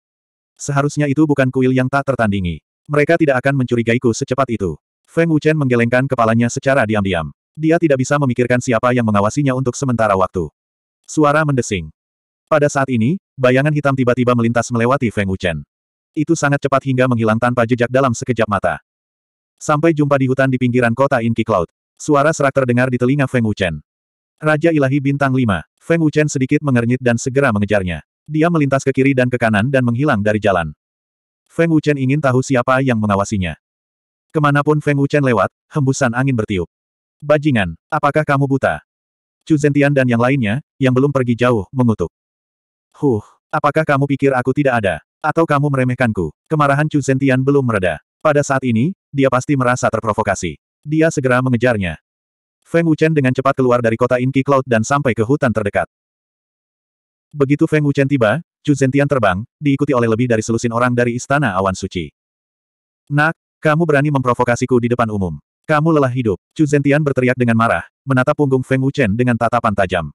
Seharusnya itu bukan kuil yang tak tertandingi. Mereka tidak akan mencurigaiku secepat itu. Feng Wuchen menggelengkan kepalanya secara diam-diam. Dia tidak bisa memikirkan siapa yang mengawasinya untuk sementara waktu. Suara mendesing. Pada saat ini, bayangan hitam tiba-tiba melintas melewati Feng Wuchen. Itu sangat cepat hingga menghilang tanpa jejak dalam sekejap mata. Sampai jumpa di hutan di pinggiran kota Inki Cloud. Suara serak terdengar di telinga Feng Wuchen. Raja Ilahi Bintang 5, Feng Wuchen sedikit mengernyit dan segera mengejarnya. Dia melintas ke kiri dan ke kanan dan menghilang dari jalan. Feng Wuchen ingin tahu siapa yang mengawasinya. Kemanapun Feng Wuchen lewat, hembusan angin bertiup. Bajingan, apakah kamu buta? Chu Zentian dan yang lainnya, yang belum pergi jauh, mengutuk. Huh, apakah kamu pikir aku tidak ada? Atau kamu meremehkanku? Kemarahan Chu Zentian belum mereda. Pada saat ini, dia pasti merasa terprovokasi. Dia segera mengejarnya. Feng Wuchen dengan cepat keluar dari kota Inki Cloud dan sampai ke hutan terdekat. Begitu Feng Wuchen tiba, Chu Zentian terbang, diikuti oleh lebih dari selusin orang dari Istana Awan Suci. Nak, kamu berani memprovokasiku di depan umum. Kamu lelah hidup. Chu Zentian berteriak dengan marah, menatap punggung Feng Wuchen dengan tatapan tajam.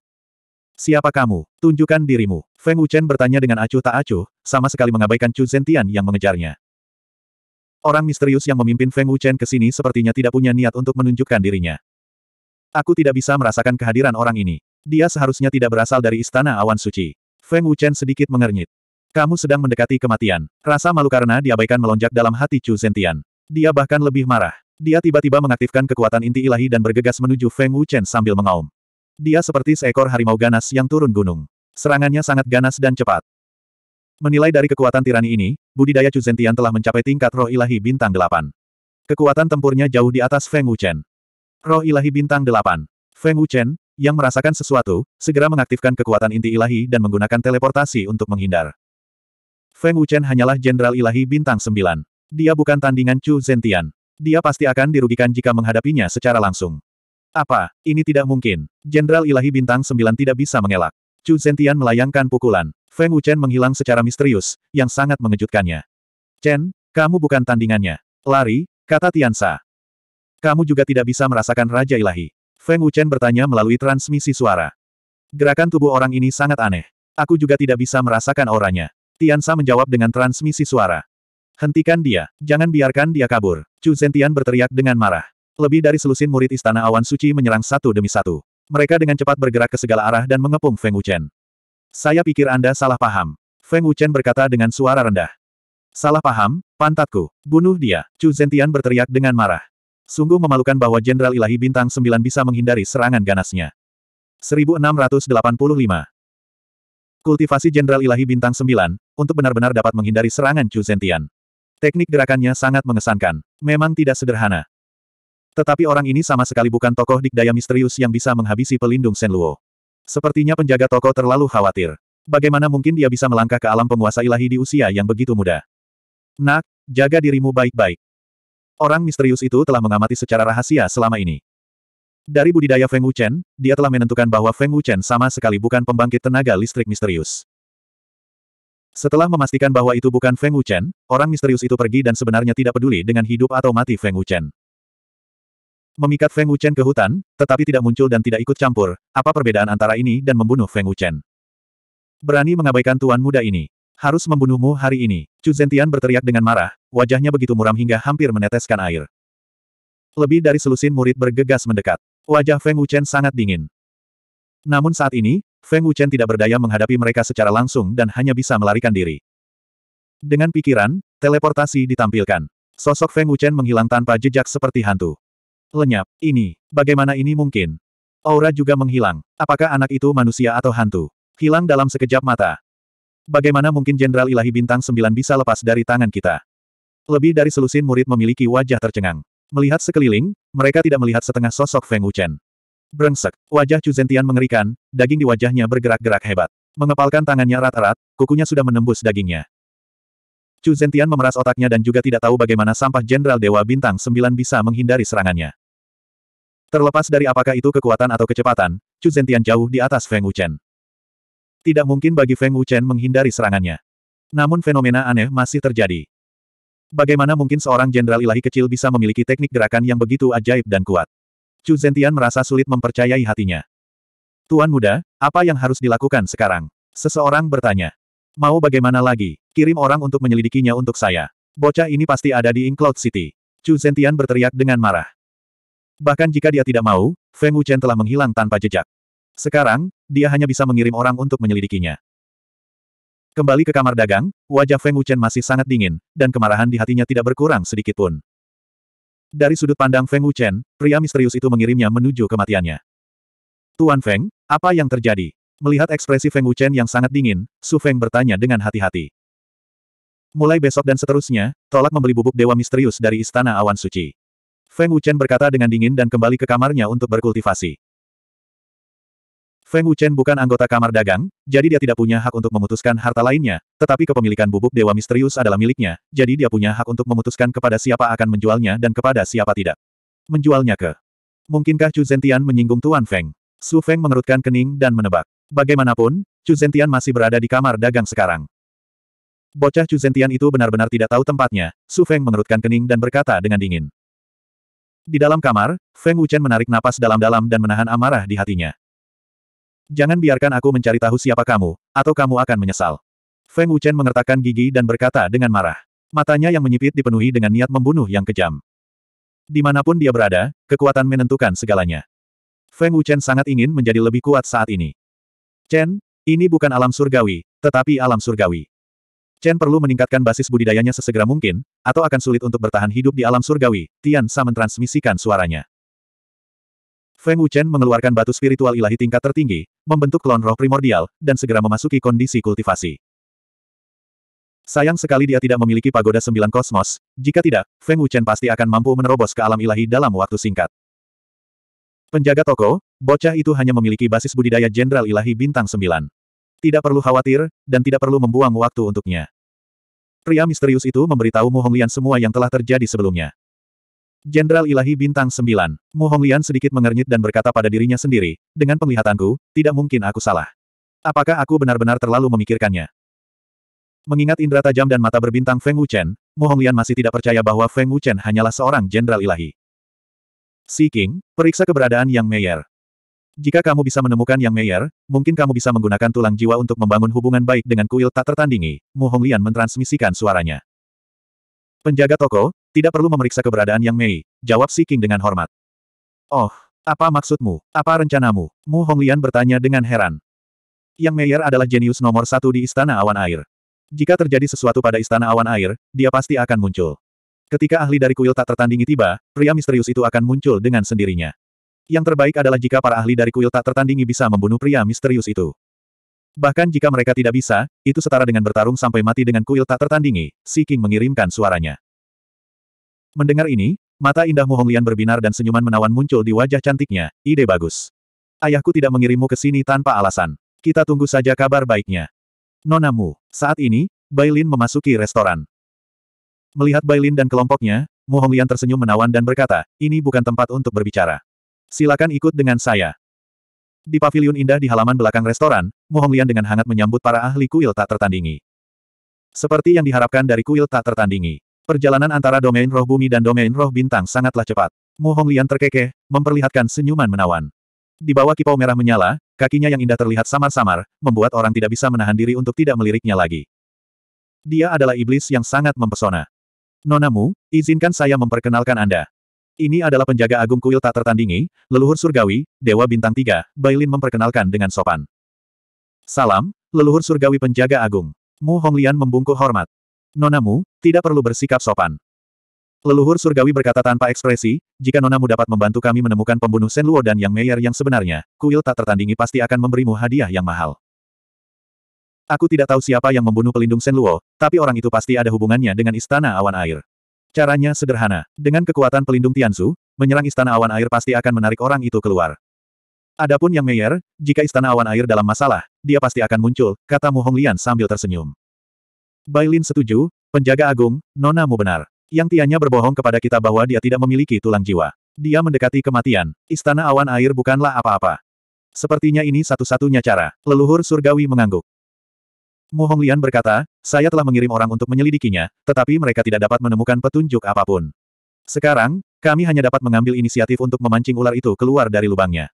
Siapa kamu? Tunjukkan dirimu. Feng Wuchen bertanya dengan acuh tak acuh, sama sekali mengabaikan Chu Zentian yang mengejarnya. Orang misterius yang memimpin Feng Wuchen ke sini sepertinya tidak punya niat untuk menunjukkan dirinya. Aku tidak bisa merasakan kehadiran orang ini. Dia seharusnya tidak berasal dari Istana Awan Suci. Feng Wuchen sedikit mengernyit. Kamu sedang mendekati kematian. Rasa malu karena diabaikan melonjak dalam hati Chu Zentian. Dia bahkan lebih marah. Dia tiba-tiba mengaktifkan kekuatan inti ilahi dan bergegas menuju Feng Wuchen sambil mengaum. Dia seperti seekor harimau ganas yang turun gunung. Serangannya sangat ganas dan cepat. Menilai dari kekuatan tirani ini, budidaya Chu Zentian telah mencapai tingkat roh ilahi bintang delapan. Kekuatan tempurnya jauh di atas Feng Wuchen. Roh ilahi bintang delapan. Feng Wuchen, yang merasakan sesuatu, segera mengaktifkan kekuatan inti ilahi dan menggunakan teleportasi untuk menghindar. Feng Wuchen hanyalah jenderal ilahi bintang sembilan. Dia bukan tandingan Chu Zentian. Dia pasti akan dirugikan jika menghadapinya secara langsung. Apa, ini tidak mungkin. Jenderal ilahi bintang sembilan tidak bisa mengelak. Chu Zentian melayangkan pukulan. Feng Wuchen menghilang secara misterius, yang sangat mengejutkannya. Chen, kamu bukan tandingannya. Lari, kata Tiansa. Kamu juga tidak bisa merasakan Raja Ilahi. Feng Wuchen bertanya melalui transmisi suara. Gerakan tubuh orang ini sangat aneh. Aku juga tidak bisa merasakan auranya. Tiansa menjawab dengan transmisi suara. Hentikan dia, jangan biarkan dia kabur. Chu Zentian berteriak dengan marah. Lebih dari selusin murid Istana Awan Suci menyerang satu demi satu. Mereka dengan cepat bergerak ke segala arah dan mengepung Feng Wuchen. Saya pikir Anda salah paham. Feng Wuchen berkata dengan suara rendah. Salah paham, pantatku. Bunuh dia, Chu Zentian berteriak dengan marah. Sungguh memalukan bahwa Jenderal Ilahi Bintang 9 bisa menghindari serangan ganasnya. 1685 Kultivasi Jenderal Ilahi Bintang 9, untuk benar-benar dapat menghindari serangan Chu Zentian. Teknik gerakannya sangat mengesankan. Memang tidak sederhana. Tetapi orang ini sama sekali bukan tokoh dikdaya misterius yang bisa menghabisi pelindung Luo. Sepertinya penjaga toko terlalu khawatir. Bagaimana mungkin dia bisa melangkah ke alam penguasa ilahi di usia yang begitu muda? Nak, jaga dirimu baik-baik. Orang misterius itu telah mengamati secara rahasia selama ini. Dari budidaya Feng Wuchen, dia telah menentukan bahwa Feng Wuchen sama sekali bukan pembangkit tenaga listrik misterius. Setelah memastikan bahwa itu bukan Feng Wuchen, orang misterius itu pergi dan sebenarnya tidak peduli dengan hidup atau mati Feng Wuchen. Memikat Feng Wuchen ke hutan, tetapi tidak muncul dan tidak ikut campur, apa perbedaan antara ini dan membunuh Feng Wuchen? Berani mengabaikan tuan muda ini. Harus membunuhmu hari ini. Chu Zentian berteriak dengan marah, wajahnya begitu muram hingga hampir meneteskan air. Lebih dari selusin murid bergegas mendekat. Wajah Feng Wuchen sangat dingin. Namun saat ini, Feng Wuchen tidak berdaya menghadapi mereka secara langsung dan hanya bisa melarikan diri. Dengan pikiran, teleportasi ditampilkan. Sosok Feng Wuchen menghilang tanpa jejak seperti hantu. Lenyap, ini, bagaimana ini mungkin? Aura juga menghilang. Apakah anak itu manusia atau hantu? Hilang dalam sekejap mata. Bagaimana mungkin Jenderal Ilahi Bintang 9 bisa lepas dari tangan kita? Lebih dari selusin murid memiliki wajah tercengang. Melihat sekeliling, mereka tidak melihat setengah sosok Feng Wuchen. Brengsek, wajah Chu Zentian mengerikan, daging di wajahnya bergerak-gerak hebat. Mengepalkan tangannya erat-erat, kukunya sudah menembus dagingnya. Chu Zentian memeras otaknya dan juga tidak tahu bagaimana sampah Jenderal Dewa Bintang 9 bisa menghindari serangannya. Terlepas dari apakah itu kekuatan atau kecepatan, Chu Zentian jauh di atas Feng Wuchen. Tidak mungkin bagi Feng Wuchen menghindari serangannya. Namun fenomena aneh masih terjadi. Bagaimana mungkin seorang jenderal ilahi kecil bisa memiliki teknik gerakan yang begitu ajaib dan kuat? Chu Zentian merasa sulit mempercayai hatinya. Tuan muda, apa yang harus dilakukan sekarang? Seseorang bertanya. Mau bagaimana lagi? Kirim orang untuk menyelidikinya untuk saya. Bocah ini pasti ada di Incloud City. Chu Zentian berteriak dengan marah. Bahkan jika dia tidak mau, Feng Wuchen telah menghilang tanpa jejak. Sekarang, dia hanya bisa mengirim orang untuk menyelidikinya. Kembali ke kamar dagang, wajah Feng Wuchen masih sangat dingin, dan kemarahan di hatinya tidak berkurang sedikit pun. Dari sudut pandang Feng Wuchen, pria misterius itu mengirimnya menuju kematiannya. Tuan Feng, apa yang terjadi? Melihat ekspresi Feng Wuchen yang sangat dingin, Su Feng bertanya dengan hati-hati. Mulai besok dan seterusnya, tolak membeli bubuk dewa misterius dari Istana Awan Suci. Feng Wuchen berkata dengan dingin dan kembali ke kamarnya untuk berkultivasi. Feng Wuchen bukan anggota kamar dagang, jadi dia tidak punya hak untuk memutuskan harta lainnya, tetapi kepemilikan bubuk dewa misterius adalah miliknya, jadi dia punya hak untuk memutuskan kepada siapa akan menjualnya dan kepada siapa tidak. Menjualnya ke. Mungkinkah Chu Zentian menyinggung Tuan Feng? Su Feng mengerutkan kening dan menebak. Bagaimanapun, Chu Zentian masih berada di kamar dagang sekarang. Bocah Chu Zentian itu benar-benar tidak tahu tempatnya, Su Feng mengerutkan kening dan berkata dengan dingin. Di dalam kamar, Feng Wuchen menarik napas dalam-dalam dan menahan amarah di hatinya. Jangan biarkan aku mencari tahu siapa kamu, atau kamu akan menyesal. Feng Wuchen mengertakkan gigi dan berkata dengan marah. Matanya yang menyipit dipenuhi dengan niat membunuh yang kejam. Dimanapun dia berada, kekuatan menentukan segalanya. Feng Wuchen sangat ingin menjadi lebih kuat saat ini. Chen, ini bukan alam surgawi, tetapi alam surgawi. Chen perlu meningkatkan basis budidayanya sesegera mungkin, atau akan sulit untuk bertahan hidup di alam surgawi, Tian Sa mentransmisikan suaranya. Feng Wuchen mengeluarkan batu spiritual ilahi tingkat tertinggi, membentuk klon roh primordial, dan segera memasuki kondisi kultivasi. Sayang sekali dia tidak memiliki pagoda sembilan kosmos, jika tidak, Feng Wuchen pasti akan mampu menerobos ke alam ilahi dalam waktu singkat. Penjaga toko, bocah itu hanya memiliki basis budidaya jenderal ilahi bintang sembilan. Tidak perlu khawatir, dan tidak perlu membuang waktu untuknya. Pria misterius itu memberitahu Mu Honglian semua yang telah terjadi sebelumnya. Jenderal Ilahi Bintang 9. Mu Honglian sedikit mengernyit dan berkata pada dirinya sendiri, dengan penglihatanku, tidak mungkin aku salah. Apakah aku benar-benar terlalu memikirkannya? Mengingat indera tajam dan mata berbintang Feng Wuchen, Mu Honglian masih tidak percaya bahwa Feng Wuchen hanyalah seorang jenderal ilahi. Si King, periksa keberadaan Yang Meyer. Jika kamu bisa menemukan Yang Meyer, mungkin kamu bisa menggunakan tulang jiwa untuk membangun hubungan baik dengan kuil tak tertandingi, Mu Honglian mentransmisikan suaranya. Penjaga toko, tidak perlu memeriksa keberadaan Yang Mei, jawab Si King dengan hormat. Oh, apa maksudmu? Apa rencanamu? Mu Honglian bertanya dengan heran. Yang Meyer adalah jenius nomor satu di Istana Awan Air. Jika terjadi sesuatu pada Istana Awan Air, dia pasti akan muncul. Ketika ahli dari kuil tak tertandingi tiba, pria misterius itu akan muncul dengan sendirinya. Yang terbaik adalah jika para ahli dari kuil tak tertandingi bisa membunuh pria misterius itu. Bahkan jika mereka tidak bisa, itu setara dengan bertarung sampai mati dengan kuil tak tertandingi, Si King mengirimkan suaranya. Mendengar ini, mata indah Honglian berbinar dan senyuman menawan muncul di wajah cantiknya, ide bagus. Ayahku tidak mengirimmu ke sini tanpa alasan. Kita tunggu saja kabar baiknya. Nona Mu, saat ini, Bailin memasuki restoran. Melihat Bailin dan kelompoknya, Mu Honglian tersenyum menawan dan berkata, ini bukan tempat untuk berbicara. Silakan ikut dengan saya. Di pavilion indah di halaman belakang restoran, Mu Honglian dengan hangat menyambut para ahli kuil tak tertandingi. Seperti yang diharapkan dari kuil tak tertandingi. Perjalanan antara domain roh bumi dan domain roh bintang sangatlah cepat. Mu Honglian terkekeh, memperlihatkan senyuman menawan. Di bawah kipau merah menyala, kakinya yang indah terlihat samar-samar, membuat orang tidak bisa menahan diri untuk tidak meliriknya lagi. Dia adalah iblis yang sangat mempesona. Nonamu, izinkan saya memperkenalkan Anda. Ini adalah penjaga agung kuil tak tertandingi, leluhur surgawi, Dewa Bintang Tiga, Bailin memperkenalkan dengan sopan. Salam, leluhur surgawi penjaga agung. Mu Honglian membungkuk hormat. Nonamu, tidak perlu bersikap sopan. Leluhur surgawi berkata tanpa ekspresi, jika nonamu dapat membantu kami menemukan pembunuh Sen Luo dan Yang Meyer yang sebenarnya, kuil tak tertandingi pasti akan memberimu hadiah yang mahal. Aku tidak tahu siapa yang membunuh pelindung Sen Luo, tapi orang itu pasti ada hubungannya dengan istana awan air. Caranya sederhana, dengan kekuatan pelindung Tianzu, menyerang istana awan air pasti akan menarik orang itu keluar. Adapun Yang Meyer, jika istana awan air dalam masalah, dia pasti akan muncul, kata Mu Honglian sambil tersenyum. Bailin setuju, penjaga agung, Nona, mu benar. Yang tianya berbohong kepada kita bahwa dia tidak memiliki tulang jiwa. Dia mendekati kematian. Istana awan air bukanlah apa-apa. Sepertinya ini satu-satunya cara. Leluhur surgawi mengangguk. Mu Honglian berkata, saya telah mengirim orang untuk menyelidikinya, tetapi mereka tidak dapat menemukan petunjuk apapun. Sekarang, kami hanya dapat mengambil inisiatif untuk memancing ular itu keluar dari lubangnya.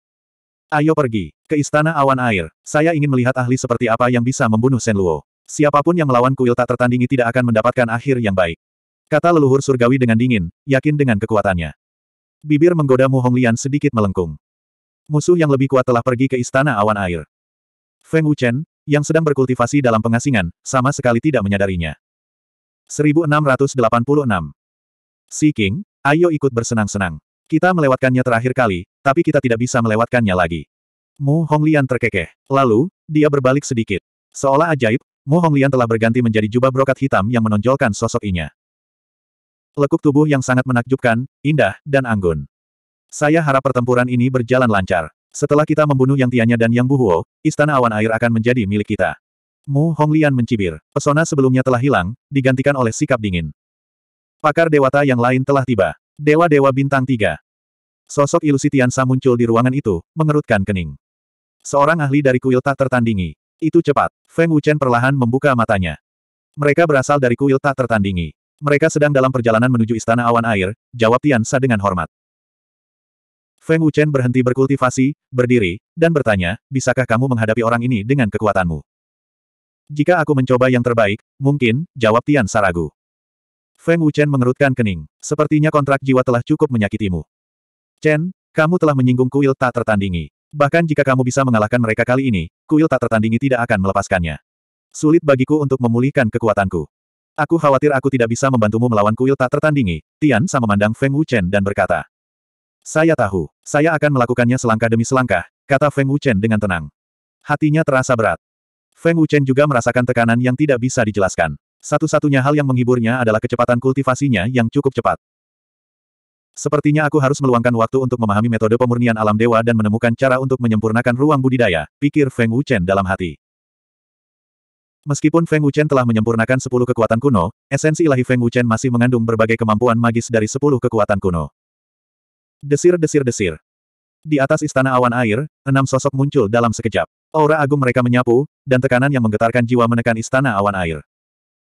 Ayo pergi ke istana awan air. Saya ingin melihat ahli seperti apa yang bisa membunuh Luo. Siapapun yang melawan kuil tak tertandingi tidak akan mendapatkan akhir yang baik. Kata leluhur surgawi dengan dingin, yakin dengan kekuatannya. Bibir menggoda Mu Honglian sedikit melengkung. Musuh yang lebih kuat telah pergi ke istana awan air. Feng Wuchen, yang sedang berkultivasi dalam pengasingan, sama sekali tidak menyadarinya. 1686 Si King, ayo ikut bersenang-senang. Kita melewatkannya terakhir kali, tapi kita tidak bisa melewatkannya lagi. Mu Honglian terkekeh. Lalu, dia berbalik sedikit. Seolah ajaib, Mu Honglian telah berganti menjadi jubah brokat hitam yang menonjolkan sosok inya. Lekuk tubuh yang sangat menakjubkan, indah, dan anggun. Saya harap pertempuran ini berjalan lancar. Setelah kita membunuh Yang Tianya dan Yang Buhuo, Istana Awan Air akan menjadi milik kita. Mu Honglian mencibir. Pesona sebelumnya telah hilang, digantikan oleh sikap dingin. Pakar dewata yang lain telah tiba. Dewa-dewa bintang tiga. Sosok ilusi Tiansa muncul di ruangan itu, mengerutkan kening. Seorang ahli dari kuil tak tertandingi. Itu cepat. Feng Wuchen perlahan membuka matanya. Mereka berasal dari kuil tak tertandingi. Mereka sedang dalam perjalanan menuju Istana Awan Air, jawab Tian Tiansa dengan hormat. Feng Wuchen berhenti berkultivasi, berdiri, dan bertanya, bisakah kamu menghadapi orang ini dengan kekuatanmu? Jika aku mencoba yang terbaik, mungkin, jawab Tiansa ragu. Feng Wuchen mengerutkan kening. Sepertinya kontrak jiwa telah cukup menyakitimu. Chen, kamu telah menyinggung kuil tak tertandingi. Bahkan jika kamu bisa mengalahkan mereka kali ini, kuil tak tertandingi tidak akan melepaskannya. Sulit bagiku untuk memulihkan kekuatanku. Aku khawatir aku tidak bisa membantumu melawan kuil tak tertandingi, Tian sama memandang Feng Wuchen dan berkata. Saya tahu, saya akan melakukannya selangkah demi selangkah, kata Feng Wuchen dengan tenang. Hatinya terasa berat. Feng Wuchen juga merasakan tekanan yang tidak bisa dijelaskan. Satu-satunya hal yang menghiburnya adalah kecepatan kultivasinya yang cukup cepat. Sepertinya aku harus meluangkan waktu untuk memahami metode pemurnian alam dewa dan menemukan cara untuk menyempurnakan ruang budidaya, pikir Feng Wuchen dalam hati. Meskipun Feng Wuchen telah menyempurnakan sepuluh kekuatan kuno, esensi ilahi Feng Wuchen masih mengandung berbagai kemampuan magis dari sepuluh kekuatan kuno. Desir-desir-desir. Di atas istana awan air, enam sosok muncul dalam sekejap. Aura agung mereka menyapu, dan tekanan yang menggetarkan jiwa menekan istana awan air.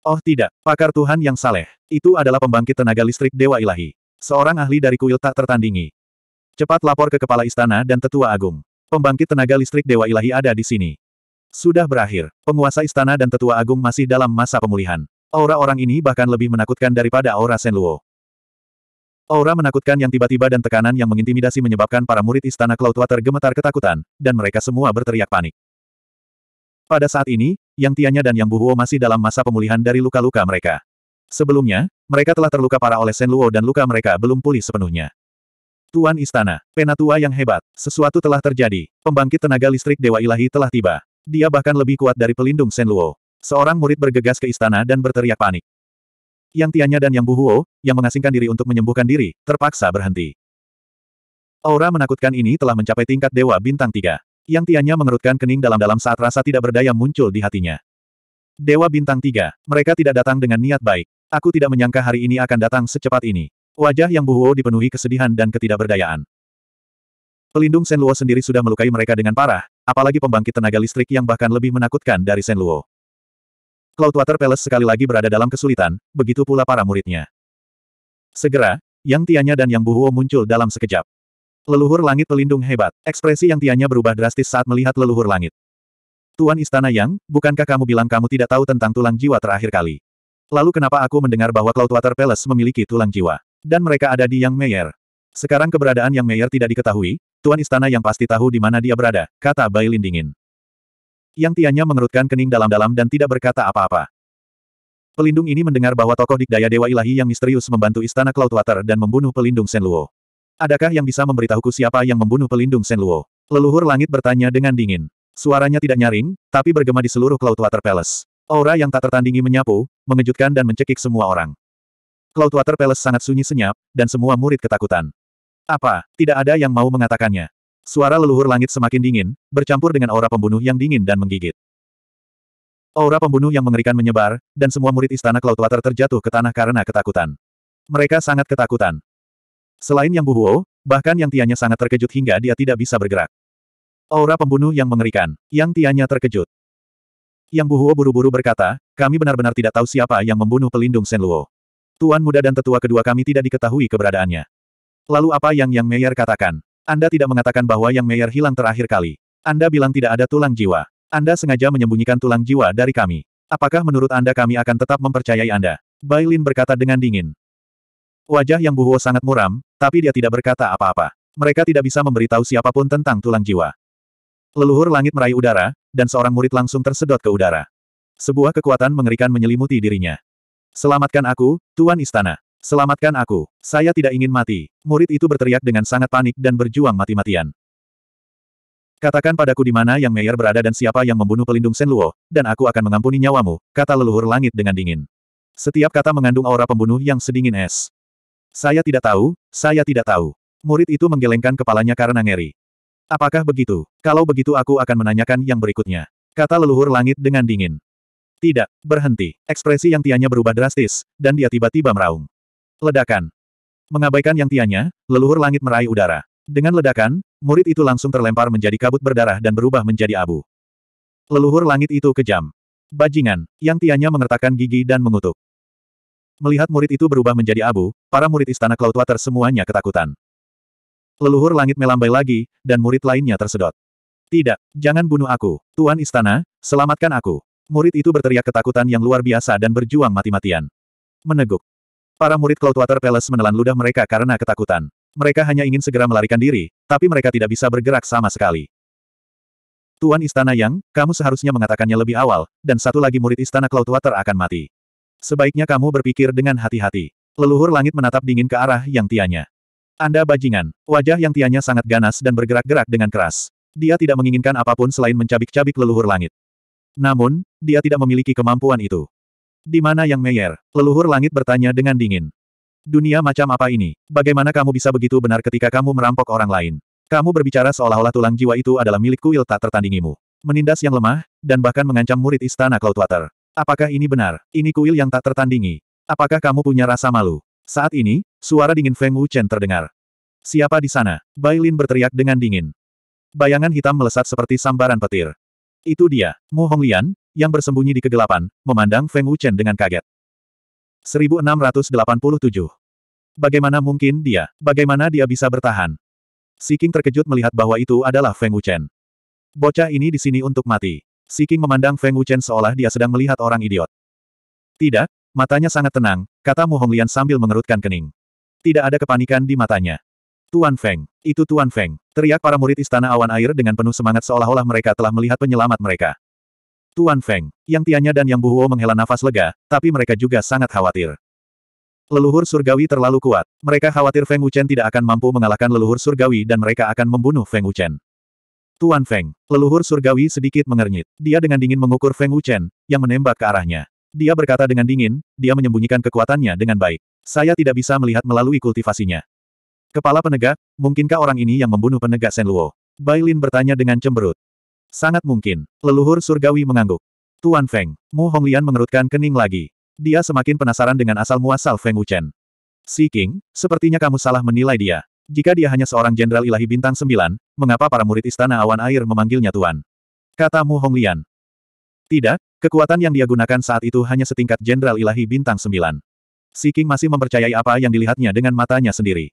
Oh tidak, pakar Tuhan yang saleh. Itu adalah pembangkit tenaga listrik Dewa Ilahi. Seorang ahli dari kuil tak tertandingi. Cepat lapor ke kepala istana dan tetua agung. Pembangkit tenaga listrik Dewa Ilahi ada di sini. Sudah berakhir. Penguasa istana dan tetua agung masih dalam masa pemulihan. Aura orang ini bahkan lebih menakutkan daripada aura Senluo. Aura menakutkan yang tiba-tiba dan tekanan yang mengintimidasi menyebabkan para murid istana Cloudwater gemetar ketakutan, dan mereka semua berteriak panik. Pada saat ini, Yang Tianya dan Yang Buhuo masih dalam masa pemulihan dari luka-luka mereka. Sebelumnya, mereka telah terluka parah oleh Sen Luo dan luka mereka belum pulih sepenuhnya. Tuan Istana, penatua yang hebat, sesuatu telah terjadi. Pembangkit tenaga listrik Dewa Ilahi telah tiba. Dia bahkan lebih kuat dari pelindung Sen Luo. Seorang murid bergegas ke istana dan berteriak panik. Yang Tianya dan Yang Buhuo, yang mengasingkan diri untuk menyembuhkan diri, terpaksa berhenti. Aura menakutkan ini telah mencapai tingkat Dewa Bintang 3. Yang Tianya mengerutkan kening dalam-dalam saat rasa tidak berdaya muncul di hatinya. Dewa Bintang 3, mereka tidak datang dengan niat baik. Aku tidak menyangka hari ini akan datang secepat ini. Wajah yang Buhuo dipenuhi kesedihan dan ketidakberdayaan. Pelindung Sen Luo sendiri sudah melukai mereka dengan parah, apalagi pembangkit tenaga listrik yang bahkan lebih menakutkan dari Sen Luo. Cloudwater Palace sekali lagi berada dalam kesulitan, begitu pula para muridnya. Segera, Yang Tianya dan Yang Buhuo muncul dalam sekejap. Leluhur langit pelindung hebat, ekspresi Yang Tianya berubah drastis saat melihat leluhur langit. Tuan Istana Yang, bukankah kamu bilang kamu tidak tahu tentang tulang jiwa terakhir kali? Lalu kenapa aku mendengar bahwa Cloudwater Palace memiliki tulang jiwa? Dan mereka ada di Yang Meyer. Sekarang keberadaan Yang Meyer tidak diketahui, Tuan Istana yang pasti tahu di mana dia berada, kata Bailin dingin. Yang Tianya mengerutkan kening dalam-dalam dan tidak berkata apa-apa. Pelindung ini mendengar bahwa tokoh dikdaya Dewa Ilahi yang misterius membantu Istana Cloudwater dan membunuh pelindung Shen Luo. Adakah yang bisa memberitahuku siapa yang membunuh pelindung Shen Luo? Leluhur langit bertanya dengan dingin. Suaranya tidak nyaring, tapi bergema di seluruh Cloudwater Palace. Aura yang tak tertandingi menyapu, Mengejutkan dan mencekik semua orang. Cloudwater Palace sangat sunyi senyap, dan semua murid ketakutan. Apa, tidak ada yang mau mengatakannya. Suara leluhur langit semakin dingin, bercampur dengan aura pembunuh yang dingin dan menggigit. Aura pembunuh yang mengerikan menyebar, dan semua murid istana Cloudwater terjatuh ke tanah karena ketakutan. Mereka sangat ketakutan. Selain yang Buhuo, bahkan yang Tianya sangat terkejut hingga dia tidak bisa bergerak. Aura pembunuh yang mengerikan, yang Tianya terkejut. Yang Buhuo buru-buru berkata, kami benar-benar tidak tahu siapa yang membunuh pelindung Shen Luo. Tuan muda dan tetua kedua kami tidak diketahui keberadaannya. Lalu apa yang Yang Meyer katakan? Anda tidak mengatakan bahwa Yang Meyer hilang terakhir kali. Anda bilang tidak ada tulang jiwa. Anda sengaja menyembunyikan tulang jiwa dari kami. Apakah menurut Anda kami akan tetap mempercayai Anda? Bailin berkata dengan dingin. Wajah Yang Buhuo sangat muram, tapi dia tidak berkata apa-apa. Mereka tidak bisa memberitahu siapapun tentang tulang jiwa. Leluhur langit meraih udara, dan seorang murid langsung tersedot ke udara. Sebuah kekuatan mengerikan menyelimuti dirinya. Selamatkan aku, Tuan Istana. Selamatkan aku. Saya tidak ingin mati. Murid itu berteriak dengan sangat panik dan berjuang mati-matian. Katakan padaku di mana yang Meyer berada dan siapa yang membunuh pelindung Luo, dan aku akan mengampuni nyawamu, kata leluhur langit dengan dingin. Setiap kata mengandung aura pembunuh yang sedingin es. Saya tidak tahu, saya tidak tahu. Murid itu menggelengkan kepalanya karena ngeri. Apakah begitu? Kalau begitu aku akan menanyakan yang berikutnya. Kata leluhur langit dengan dingin. Tidak, berhenti. Ekspresi yang tianya berubah drastis, dan dia tiba-tiba meraung. Ledakan. Mengabaikan yang tianya, leluhur langit meraih udara. Dengan ledakan, murid itu langsung terlempar menjadi kabut berdarah dan berubah menjadi abu. Leluhur langit itu kejam. Bajingan, yang tianya mengertakkan gigi dan mengutuk. Melihat murid itu berubah menjadi abu, para murid istana Cloudwater semuanya ketakutan. Leluhur langit melambai lagi, dan murid lainnya tersedot. Tidak, jangan bunuh aku. Tuan Istana, selamatkan aku. Murid itu berteriak ketakutan yang luar biasa dan berjuang mati-matian. Meneguk. Para murid Cloudwater Palace menelan ludah mereka karena ketakutan. Mereka hanya ingin segera melarikan diri, tapi mereka tidak bisa bergerak sama sekali. Tuan Istana Yang, kamu seharusnya mengatakannya lebih awal, dan satu lagi murid Istana Cloudwater akan mati. Sebaiknya kamu berpikir dengan hati-hati. Leluhur langit menatap dingin ke arah Yang Tianya. Anda bajingan. Wajah yang tianya sangat ganas dan bergerak-gerak dengan keras. Dia tidak menginginkan apapun selain mencabik-cabik leluhur langit. Namun, dia tidak memiliki kemampuan itu. Di mana yang Meyer? Leluhur langit bertanya dengan dingin. Dunia macam apa ini? Bagaimana kamu bisa begitu benar ketika kamu merampok orang lain? Kamu berbicara seolah-olah tulang jiwa itu adalah milik kuil tak tertandingimu. Menindas yang lemah, dan bahkan mengancam murid istana Cloudwater. Apakah ini benar? Ini kuil yang tak tertandingi. Apakah kamu punya rasa malu? Saat ini, Suara dingin Feng Wuchen terdengar. Siapa di sana? Bai Lin berteriak dengan dingin. Bayangan hitam melesat seperti sambaran petir. Itu dia, Mu Honglian, yang bersembunyi di kegelapan, memandang Feng Wuchen dengan kaget. 1687. Bagaimana mungkin dia, bagaimana dia bisa bertahan? Si King terkejut melihat bahwa itu adalah Feng Wuchen. Bocah ini di sini untuk mati. Si King memandang Feng Wuchen seolah dia sedang melihat orang idiot. Tidak, matanya sangat tenang, kata Mu Honglian sambil mengerutkan kening. Tidak ada kepanikan di matanya. Tuan Feng, itu Tuan Feng, teriak para murid istana awan air dengan penuh semangat seolah-olah mereka telah melihat penyelamat mereka. Tuan Feng, Yang Tianya dan Yang Buhuo menghela nafas lega, tapi mereka juga sangat khawatir. Leluhur surgawi terlalu kuat. Mereka khawatir Feng Wuchen tidak akan mampu mengalahkan leluhur surgawi dan mereka akan membunuh Feng Wuchen. Tuan Feng, leluhur surgawi sedikit mengernyit. Dia dengan dingin mengukur Feng Wuchen, yang menembak ke arahnya. Dia berkata dengan dingin, dia menyembunyikan kekuatannya dengan baik. Saya tidak bisa melihat melalui kultivasinya. Kepala penegak, mungkinkah orang ini yang membunuh penegak Senluo? Bailin bertanya dengan cemberut. Sangat mungkin. Leluhur surgawi mengangguk. Tuan Feng, Mu Honglian mengerutkan kening lagi. Dia semakin penasaran dengan asal-muasal Feng Wuchen. Si King, sepertinya kamu salah menilai dia. Jika dia hanya seorang jenderal ilahi bintang sembilan, mengapa para murid istana awan air memanggilnya Tuan? Kata Mu Honglian. Tidak, kekuatan yang dia gunakan saat itu hanya setingkat jenderal ilahi bintang sembilan. Si King masih mempercayai apa yang dilihatnya dengan matanya sendiri.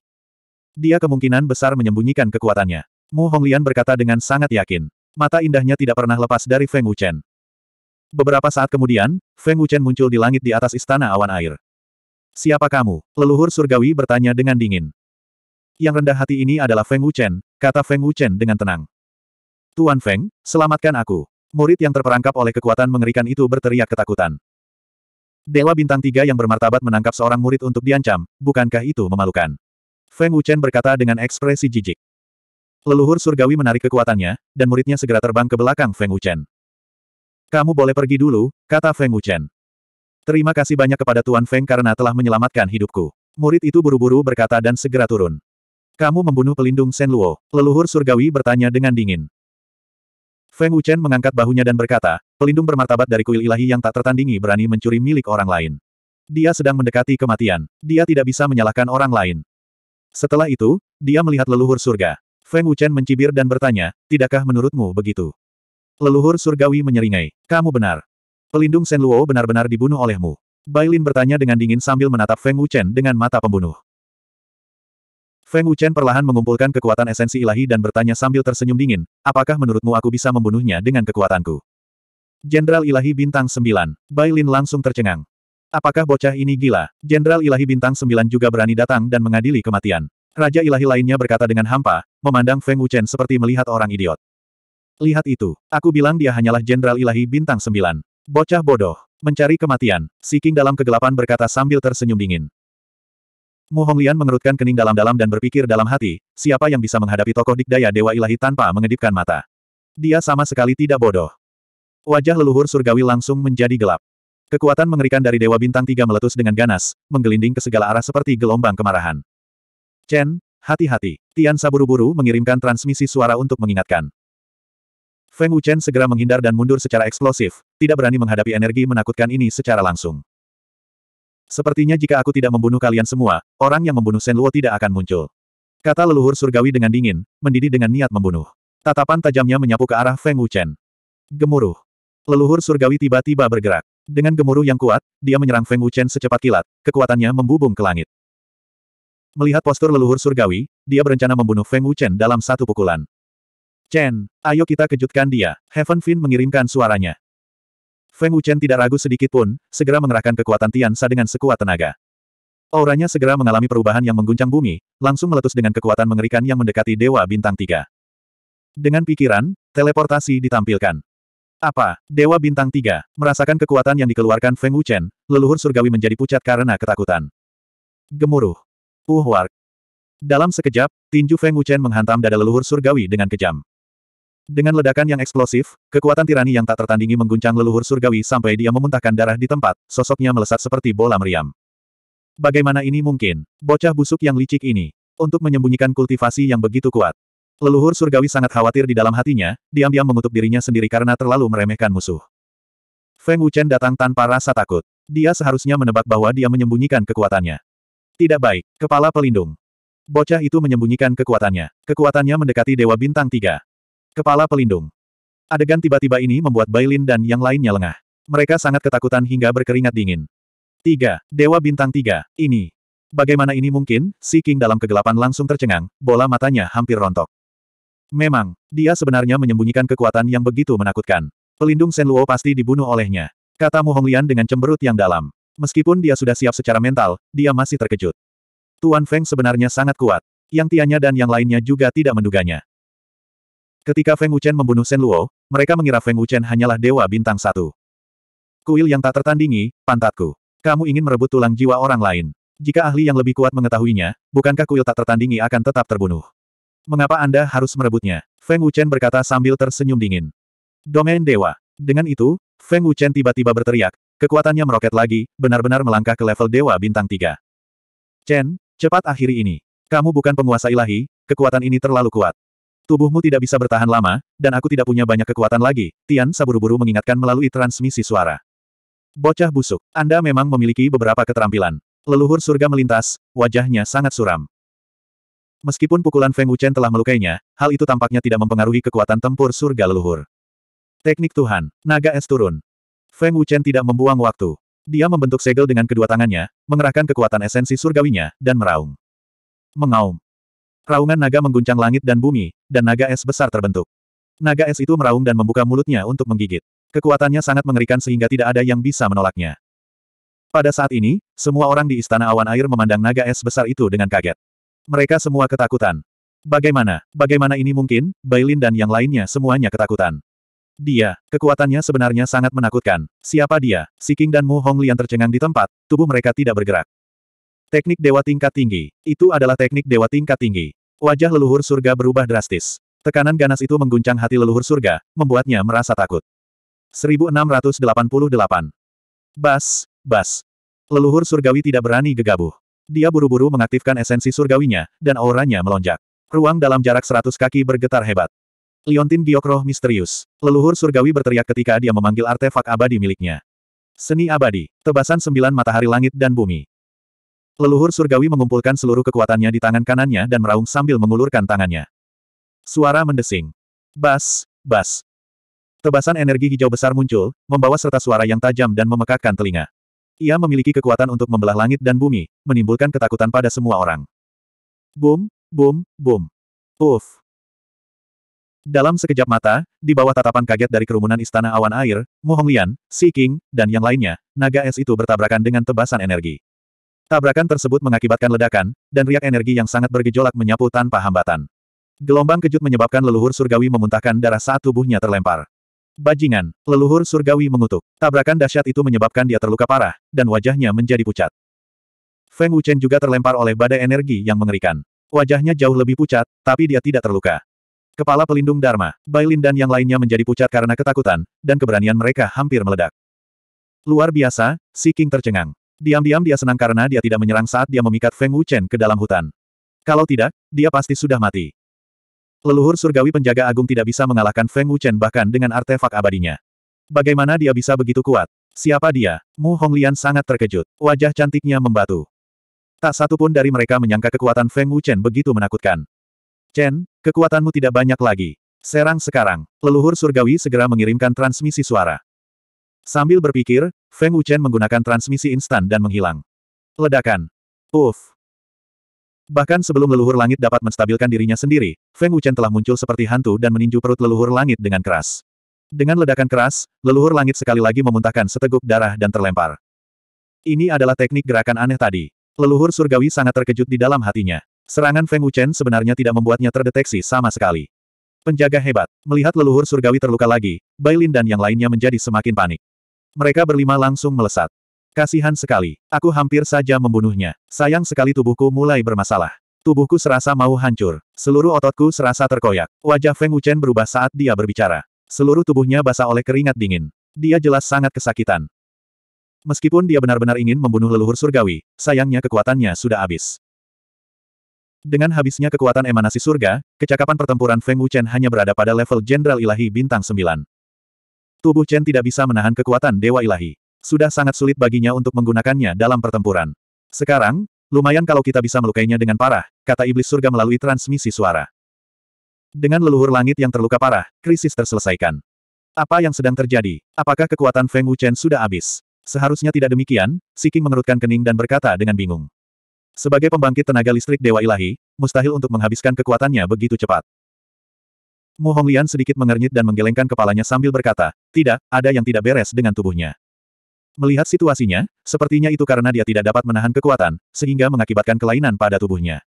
Dia kemungkinan besar menyembunyikan kekuatannya. Mu Honglian berkata dengan sangat yakin. Mata indahnya tidak pernah lepas dari Feng Wuchen. Beberapa saat kemudian, Feng Wuchen muncul di langit di atas istana awan air. Siapa kamu? Leluhur surgawi bertanya dengan dingin. Yang rendah hati ini adalah Feng Wuchen, kata Feng Wuchen dengan tenang. Tuan Feng, selamatkan aku. Murid yang terperangkap oleh kekuatan mengerikan itu berteriak ketakutan. Dewa Bintang Tiga yang bermartabat menangkap seorang murid untuk diancam, bukankah itu memalukan? Feng Wuchen berkata dengan ekspresi jijik. Leluhur surgawi menarik kekuatannya, dan muridnya segera terbang ke belakang Feng Wuchen. Kamu boleh pergi dulu, kata Feng Wuchen. Terima kasih banyak kepada Tuan Feng karena telah menyelamatkan hidupku. Murid itu buru-buru berkata dan segera turun. Kamu membunuh pelindung Luo, Leluhur surgawi bertanya dengan dingin. Feng Wuchen mengangkat bahunya dan berkata, pelindung bermartabat dari kuil ilahi yang tak tertandingi berani mencuri milik orang lain. Dia sedang mendekati kematian. Dia tidak bisa menyalahkan orang lain. Setelah itu, dia melihat leluhur surga. Feng Wuchen mencibir dan bertanya, tidakkah menurutmu begitu? Leluhur surgawi menyeringai. Kamu benar. Pelindung Luo benar-benar dibunuh olehmu. Bailin bertanya dengan dingin sambil menatap Feng Wuchen dengan mata pembunuh. Feng Wuchen perlahan mengumpulkan kekuatan esensi ilahi dan bertanya sambil tersenyum dingin, apakah menurutmu aku bisa membunuhnya dengan kekuatanku? Jenderal Ilahi Bintang 9. Bai Lin langsung tercengang. Apakah bocah ini gila? Jenderal Ilahi Bintang 9 juga berani datang dan mengadili kematian. Raja Ilahi lainnya berkata dengan hampa, memandang Feng Wuchen seperti melihat orang idiot. Lihat itu. Aku bilang dia hanyalah Jenderal Ilahi Bintang 9. Bocah bodoh. Mencari kematian. Si King dalam kegelapan berkata sambil tersenyum dingin. Mu Honglian mengerutkan kening dalam-dalam dan berpikir dalam hati, siapa yang bisa menghadapi tokoh dikdaya Dewa Ilahi tanpa mengedipkan mata. Dia sama sekali tidak bodoh. Wajah leluhur surgawi langsung menjadi gelap. Kekuatan mengerikan dari Dewa Bintang Tiga meletus dengan ganas, menggelinding ke segala arah seperti gelombang kemarahan. Chen, hati-hati. Tian saburu buru mengirimkan transmisi suara untuk mengingatkan. Feng Wuchen segera menghindar dan mundur secara eksplosif, tidak berani menghadapi energi menakutkan ini secara langsung. Sepertinya jika aku tidak membunuh kalian semua, orang yang membunuh Luo tidak akan muncul. Kata leluhur surgawi dengan dingin, mendidih dengan niat membunuh. Tatapan tajamnya menyapu ke arah Feng Wuchen. Gemuruh. Leluhur surgawi tiba-tiba bergerak. Dengan gemuruh yang kuat, dia menyerang Feng Wuchen secepat kilat, kekuatannya membubung ke langit. Melihat postur leluhur surgawi, dia berencana membunuh Feng Wuchen dalam satu pukulan. Chen, ayo kita kejutkan dia, Heaven Fin mengirimkan suaranya. Feng Wuchen tidak ragu sedikit pun, segera mengerahkan kekuatan Tian Sa dengan sekuat tenaga. Auranya segera mengalami perubahan yang mengguncang bumi, langsung meletus dengan kekuatan mengerikan yang mendekati Dewa Bintang Tiga. Dengan pikiran, teleportasi ditampilkan. Apa? Dewa Bintang Tiga merasakan kekuatan yang dikeluarkan Feng Wuchen, leluhur surgawi menjadi pucat karena ketakutan. Gemuruh. Uhwark. Dalam sekejap, tinju Feng Wuchen menghantam dada leluhur surgawi dengan kejam. Dengan ledakan yang eksplosif, kekuatan tirani yang tak tertandingi mengguncang leluhur surgawi sampai dia memuntahkan darah di tempat, sosoknya melesat seperti bola meriam. Bagaimana ini mungkin? Bocah busuk yang licik ini. Untuk menyembunyikan kultivasi yang begitu kuat. Leluhur surgawi sangat khawatir di dalam hatinya, diam-diam mengutuk dirinya sendiri karena terlalu meremehkan musuh. Feng Wuchen datang tanpa rasa takut. Dia seharusnya menebak bahwa dia menyembunyikan kekuatannya. Tidak baik, kepala pelindung. Bocah itu menyembunyikan kekuatannya. Kekuatannya mendekati Dewa Bintang Tiga. Kepala pelindung. Adegan tiba-tiba ini membuat Bailin dan yang lainnya lengah. Mereka sangat ketakutan hingga berkeringat dingin. Tiga, Dewa Bintang tiga. Ini. Bagaimana ini mungkin? Si King dalam kegelapan langsung tercengang, bola matanya hampir rontok. Memang, dia sebenarnya menyembunyikan kekuatan yang begitu menakutkan. Pelindung Shen Luo pasti dibunuh olehnya. Kata Mu Honglian dengan cemberut yang dalam. Meskipun dia sudah siap secara mental, dia masih terkejut. Tuan Feng sebenarnya sangat kuat. Yang Tianya dan yang lainnya juga tidak menduganya. Ketika Feng Wuchen membunuh Shen Luo, mereka mengira Feng Wuchen hanyalah dewa bintang satu. Kuil yang tak tertandingi, pantatku. Kamu ingin merebut tulang jiwa orang lain. Jika ahli yang lebih kuat mengetahuinya, bukankah kuil tak tertandingi akan tetap terbunuh? Mengapa Anda harus merebutnya? Feng Wuchen berkata sambil tersenyum dingin. Domain Dewa. Dengan itu, Feng Wuchen tiba-tiba berteriak, kekuatannya meroket lagi, benar-benar melangkah ke level Dewa Bintang tiga. Chen, cepat akhiri ini. Kamu bukan penguasa ilahi, kekuatan ini terlalu kuat. Tubuhmu tidak bisa bertahan lama, dan aku tidak punya banyak kekuatan lagi, Tian saburu buru mengingatkan melalui transmisi suara. Bocah busuk, Anda memang memiliki beberapa keterampilan. Leluhur surga melintas, wajahnya sangat suram. Meskipun pukulan Feng Wuchen telah melukainya, hal itu tampaknya tidak mempengaruhi kekuatan tempur surga leluhur. Teknik Tuhan, naga es turun. Feng Wuchen tidak membuang waktu. Dia membentuk segel dengan kedua tangannya, mengerahkan kekuatan esensi surgawinya, dan meraung. Mengaum. Raungan naga mengguncang langit dan bumi, dan naga es besar terbentuk. Naga es itu meraung dan membuka mulutnya untuk menggigit. Kekuatannya sangat mengerikan sehingga tidak ada yang bisa menolaknya. Pada saat ini, semua orang di Istana Awan Air memandang naga es besar itu dengan kaget. Mereka semua ketakutan. Bagaimana, bagaimana ini mungkin, Bailin dan yang lainnya semuanya ketakutan. Dia, kekuatannya sebenarnya sangat menakutkan. Siapa dia? Si King dan Mu Hong Honglian tercengang di tempat, tubuh mereka tidak bergerak. Teknik dewa tingkat tinggi. Itu adalah teknik dewa tingkat tinggi. Wajah leluhur surga berubah drastis. Tekanan ganas itu mengguncang hati leluhur surga, membuatnya merasa takut. 1688. Bas, bas. Leluhur surgawi tidak berani gegabah. Dia buru-buru mengaktifkan esensi surgawinya, dan auranya melonjak. Ruang dalam jarak 100 kaki bergetar hebat. Liontin giokroh misterius. Leluhur surgawi berteriak ketika dia memanggil artefak abadi miliknya. Seni abadi, tebasan sembilan matahari langit dan bumi. Leluhur surgawi mengumpulkan seluruh kekuatannya di tangan kanannya dan meraung sambil mengulurkan tangannya. Suara mendesing. Bas, bas. Tebasan energi hijau besar muncul, membawa serta suara yang tajam dan memekakkan telinga. Ia memiliki kekuatan untuk membelah langit dan bumi, menimbulkan ketakutan pada semua orang. Boom, boom, boom. Uff. Dalam sekejap mata, di bawah tatapan kaget dari kerumunan istana awan air, Mu Honglian, Si King, dan yang lainnya, naga es itu bertabrakan dengan tebasan energi. Tabrakan tersebut mengakibatkan ledakan, dan riak energi yang sangat bergejolak menyapu tanpa hambatan. Gelombang kejut menyebabkan leluhur surgawi memuntahkan darah saat tubuhnya terlempar. Bajingan, leluhur surgawi mengutuk. Tabrakan dahsyat itu menyebabkan dia terluka parah, dan wajahnya menjadi pucat. Feng Wuchen juga terlempar oleh badai energi yang mengerikan. Wajahnya jauh lebih pucat, tapi dia tidak terluka. Kepala pelindung Dharma, Bailin dan yang lainnya menjadi pucat karena ketakutan, dan keberanian mereka hampir meledak. Luar biasa, Si King tercengang. Diam-diam dia senang karena dia tidak menyerang saat dia memikat Feng Wuchen ke dalam hutan. Kalau tidak, dia pasti sudah mati. Leluhur surgawi penjaga agung tidak bisa mengalahkan Feng Wuchen bahkan dengan artefak abadinya. Bagaimana dia bisa begitu kuat? Siapa dia? Mu Honglian sangat terkejut. Wajah cantiknya membatu. Tak satu pun dari mereka menyangka kekuatan Feng Wuchen begitu menakutkan. Chen, kekuatanmu tidak banyak lagi. Serang sekarang. Leluhur surgawi segera mengirimkan transmisi suara. Sambil berpikir, Feng Wuchen menggunakan transmisi instan dan menghilang. Ledakan. Uff. Bahkan sebelum leluhur langit dapat menstabilkan dirinya sendiri, Feng Wuchen telah muncul seperti hantu dan meninju perut leluhur langit dengan keras. Dengan ledakan keras, leluhur langit sekali lagi memuntahkan seteguk darah dan terlempar. Ini adalah teknik gerakan aneh tadi. Leluhur surgawi sangat terkejut di dalam hatinya. Serangan Feng Wuchen sebenarnya tidak membuatnya terdeteksi sama sekali. Penjaga hebat, melihat leluhur surgawi terluka lagi, Bailin dan yang lainnya menjadi semakin panik. Mereka berlima langsung melesat. Kasihan sekali. Aku hampir saja membunuhnya. Sayang sekali tubuhku mulai bermasalah. Tubuhku serasa mau hancur. Seluruh ototku serasa terkoyak. Wajah Feng Wuchen berubah saat dia berbicara. Seluruh tubuhnya basah oleh keringat dingin. Dia jelas sangat kesakitan. Meskipun dia benar-benar ingin membunuh leluhur surgawi, sayangnya kekuatannya sudah habis. Dengan habisnya kekuatan emanasi surga, kecakapan pertempuran Feng Wuchen hanya berada pada level Jenderal Ilahi Bintang 9. Tubuh Chen tidak bisa menahan kekuatan Dewa Ilahi. Sudah sangat sulit baginya untuk menggunakannya dalam pertempuran. Sekarang, lumayan kalau kita bisa melukainya dengan parah, kata Iblis Surga melalui transmisi suara. Dengan leluhur langit yang terluka parah, krisis terselesaikan. Apa yang sedang terjadi? Apakah kekuatan Feng Wuchen sudah habis? Seharusnya tidak demikian, Siking mengerutkan kening dan berkata dengan bingung. Sebagai pembangkit tenaga listrik Dewa Ilahi, mustahil untuk menghabiskan kekuatannya begitu cepat. Mu Honglian sedikit mengernyit dan menggelengkan kepalanya sambil berkata, tidak, ada yang tidak beres dengan tubuhnya. Melihat situasinya, sepertinya itu karena dia tidak dapat menahan kekuatan, sehingga mengakibatkan kelainan pada tubuhnya.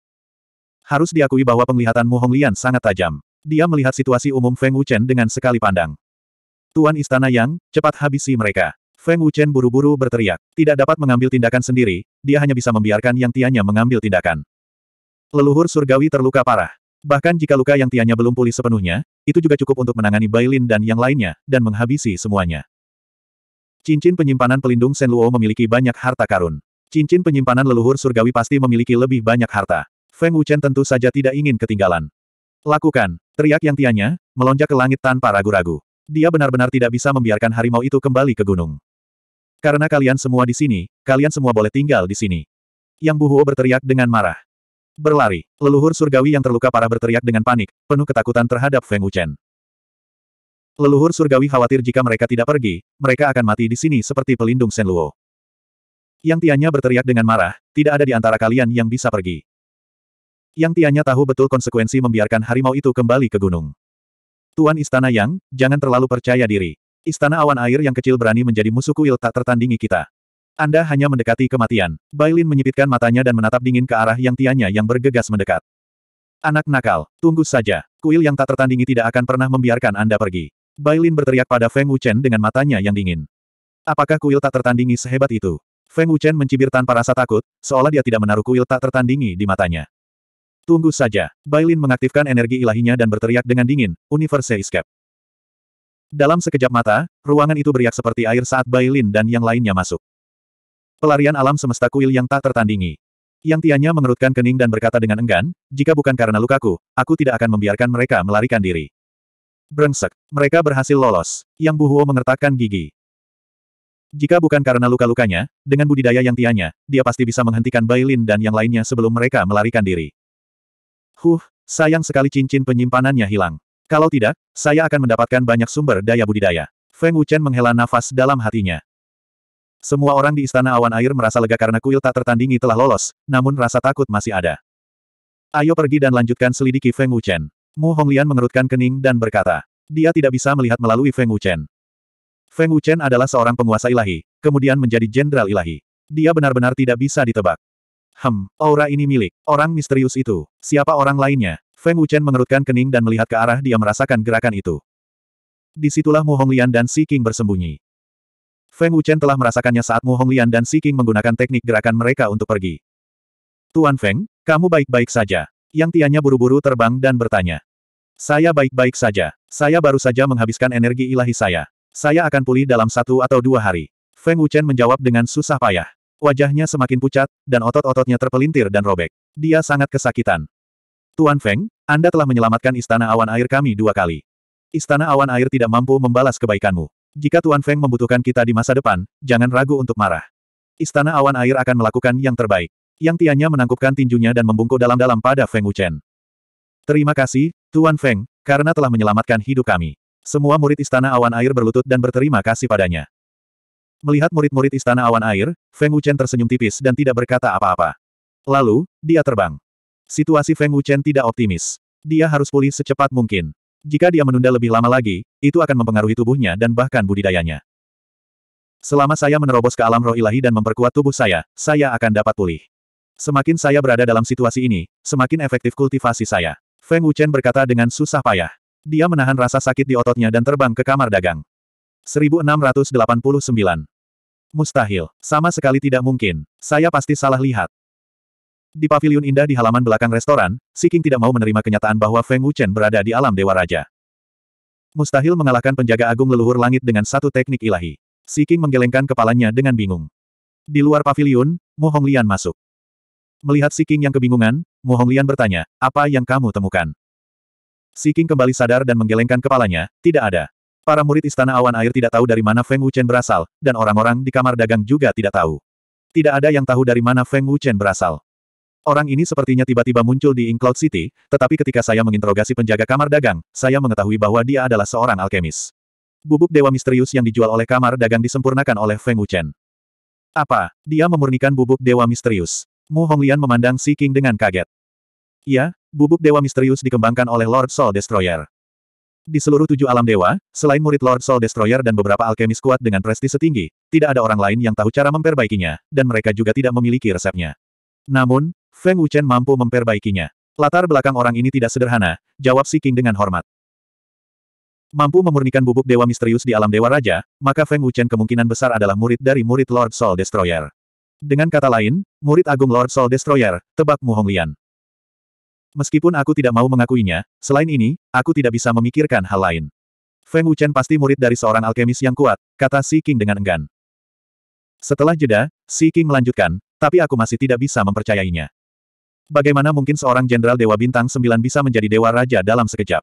Harus diakui bahwa penglihatan Mu Honglian sangat tajam. Dia melihat situasi umum Feng Wuchen dengan sekali pandang. Tuan Istana Yang, cepat habisi mereka. Feng Wuchen buru-buru berteriak. Tidak dapat mengambil tindakan sendiri, dia hanya bisa membiarkan Yang Tianya mengambil tindakan. Leluhur surgawi terluka parah. Bahkan jika luka yang tianya belum pulih sepenuhnya, itu juga cukup untuk menangani Bailin dan yang lainnya, dan menghabisi semuanya. Cincin penyimpanan pelindung Sen Luo memiliki banyak harta karun. Cincin penyimpanan leluhur surgawi pasti memiliki lebih banyak harta. Feng Wuchen tentu saja tidak ingin ketinggalan. Lakukan, teriak yang tianya, melonjak ke langit tanpa ragu-ragu. Dia benar-benar tidak bisa membiarkan harimau itu kembali ke gunung. Karena kalian semua di sini, kalian semua boleh tinggal di sini. Yang Buhuo berteriak dengan marah. Berlari. Leluhur surgawi yang terluka parah berteriak dengan panik, penuh ketakutan terhadap Feng Wuchen. Leluhur surgawi khawatir jika mereka tidak pergi, mereka akan mati di sini seperti pelindung Shen Luo Yang Tianya berteriak dengan marah, tidak ada di antara kalian yang bisa pergi. Yang Tianya tahu betul konsekuensi membiarkan harimau itu kembali ke gunung. Tuan Istana Yang, jangan terlalu percaya diri. Istana awan air yang kecil berani menjadi musuh kuil tak tertandingi kita. Anda hanya mendekati kematian. Bailin menyipitkan matanya dan menatap dingin ke arah yang Tianya yang bergegas mendekat. Anak nakal, tunggu saja. Kuil yang tak tertandingi tidak akan pernah membiarkan Anda pergi. Bailin berteriak pada Feng Wuchen dengan matanya yang dingin. Apakah kuil tak tertandingi sehebat itu? Feng Wuchen mencibir tanpa rasa takut, seolah dia tidak menaruh kuil tak tertandingi di matanya. Tunggu saja. Bailin mengaktifkan energi ilahinya dan berteriak dengan dingin, Universe Escape. Dalam sekejap mata, ruangan itu beriak seperti air saat Bailin dan yang lainnya masuk. Pelarian alam semesta kuil yang tak tertandingi. Yang Tianya mengerutkan kening dan berkata dengan enggan, jika bukan karena lukaku, aku tidak akan membiarkan mereka melarikan diri. Brengsek, mereka berhasil lolos. Yang Buhuo mengertakkan gigi. Jika bukan karena luka-lukanya, dengan budidaya yang Tianya, dia pasti bisa menghentikan Bailin dan yang lainnya sebelum mereka melarikan diri. Huh, sayang sekali cincin penyimpanannya hilang. Kalau tidak, saya akan mendapatkan banyak sumber daya budidaya. Feng Wuchen menghela nafas dalam hatinya. Semua orang di Istana Awan Air merasa lega karena kuil tak tertandingi telah lolos, namun rasa takut masih ada. Ayo pergi dan lanjutkan selidiki Feng Wuchen. Mu Honglian mengerutkan kening dan berkata. Dia tidak bisa melihat melalui Feng Wuchen. Feng Wuchen adalah seorang penguasa ilahi, kemudian menjadi jenderal ilahi. Dia benar-benar tidak bisa ditebak. Hem, aura ini milik orang misterius itu. Siapa orang lainnya? Feng Wuchen mengerutkan kening dan melihat ke arah dia merasakan gerakan itu. Disitulah Mu Honglian dan Si King bersembunyi. Feng Wuchen telah merasakannya saat Mu Honglian dan Si King menggunakan teknik gerakan mereka untuk pergi. Tuan Feng, kamu baik-baik saja. Yang Tianya buru-buru terbang dan bertanya. Saya baik-baik saja. Saya baru saja menghabiskan energi ilahi saya. Saya akan pulih dalam satu atau dua hari. Feng Wuchen menjawab dengan susah payah. Wajahnya semakin pucat, dan otot-ototnya terpelintir dan robek. Dia sangat kesakitan. Tuan Feng, Anda telah menyelamatkan Istana Awan Air kami dua kali. Istana Awan Air tidak mampu membalas kebaikanmu. Jika Tuan Feng membutuhkan kita di masa depan, jangan ragu untuk marah. Istana Awan Air akan melakukan yang terbaik. Yang Tianya menangkupkan tinjunya dan membungkuk dalam-dalam pada Feng Wuchen. Terima kasih, Tuan Feng, karena telah menyelamatkan hidup kami. Semua murid Istana Awan Air berlutut dan berterima kasih padanya. Melihat murid-murid Istana Awan Air, Feng Wuchen tersenyum tipis dan tidak berkata apa-apa. Lalu, dia terbang. Situasi Feng Wuchen tidak optimis. Dia harus pulih secepat mungkin. Jika dia menunda lebih lama lagi, itu akan mempengaruhi tubuhnya dan bahkan budidayanya. Selama saya menerobos ke alam roh ilahi dan memperkuat tubuh saya, saya akan dapat pulih. Semakin saya berada dalam situasi ini, semakin efektif kultivasi saya. Feng Wuchen berkata dengan susah payah. Dia menahan rasa sakit di ototnya dan terbang ke kamar dagang. 1689. Mustahil, sama sekali tidak mungkin. Saya pasti salah lihat. Di pavilion indah di halaman belakang restoran, Si King tidak mau menerima kenyataan bahwa Feng Wuchen berada di alam Dewa Raja. Mustahil mengalahkan penjaga agung leluhur langit dengan satu teknik ilahi. Si King menggelengkan kepalanya dengan bingung. Di luar pavilion, Mu Honglian masuk. Melihat Si King yang kebingungan, Mu Honglian bertanya, apa yang kamu temukan? Si King kembali sadar dan menggelengkan kepalanya, tidak ada. Para murid Istana Awan Air tidak tahu dari mana Feng Wuchen berasal, dan orang-orang di kamar dagang juga tidak tahu. Tidak ada yang tahu dari mana Feng Wuchen berasal. Orang ini sepertinya tiba-tiba muncul di Cloud City, tetapi ketika saya menginterogasi penjaga kamar dagang, saya mengetahui bahwa dia adalah seorang alkemis. Bubuk dewa misterius yang dijual oleh kamar dagang disempurnakan oleh Feng Wuchen. Apa? Dia memurnikan bubuk dewa misterius. Mu Honglian memandang Si King dengan kaget. Ya, bubuk dewa misterius dikembangkan oleh Lord Soul Destroyer. Di seluruh tujuh alam dewa, selain murid Lord Soul Destroyer dan beberapa alkemis kuat dengan prestise tinggi, tidak ada orang lain yang tahu cara memperbaikinya, dan mereka juga tidak memiliki resepnya. Namun, Feng Wuchen mampu memperbaikinya. Latar belakang orang ini tidak sederhana, jawab Si King dengan hormat. Mampu memurnikan bubuk dewa misterius di alam dewa raja, maka Feng Wuchen kemungkinan besar adalah murid dari murid Lord Soul Destroyer. Dengan kata lain, murid agung Lord Soul Destroyer, tebak Mu Honglian. Meskipun aku tidak mau mengakuinya, selain ini, aku tidak bisa memikirkan hal lain. Feng Wuchen pasti murid dari seorang alkemis yang kuat, kata Si King dengan enggan. Setelah jeda, Si King melanjutkan, tapi aku masih tidak bisa mempercayainya. Bagaimana mungkin seorang Jenderal Dewa Bintang sembilan bisa menjadi Dewa Raja dalam sekejap?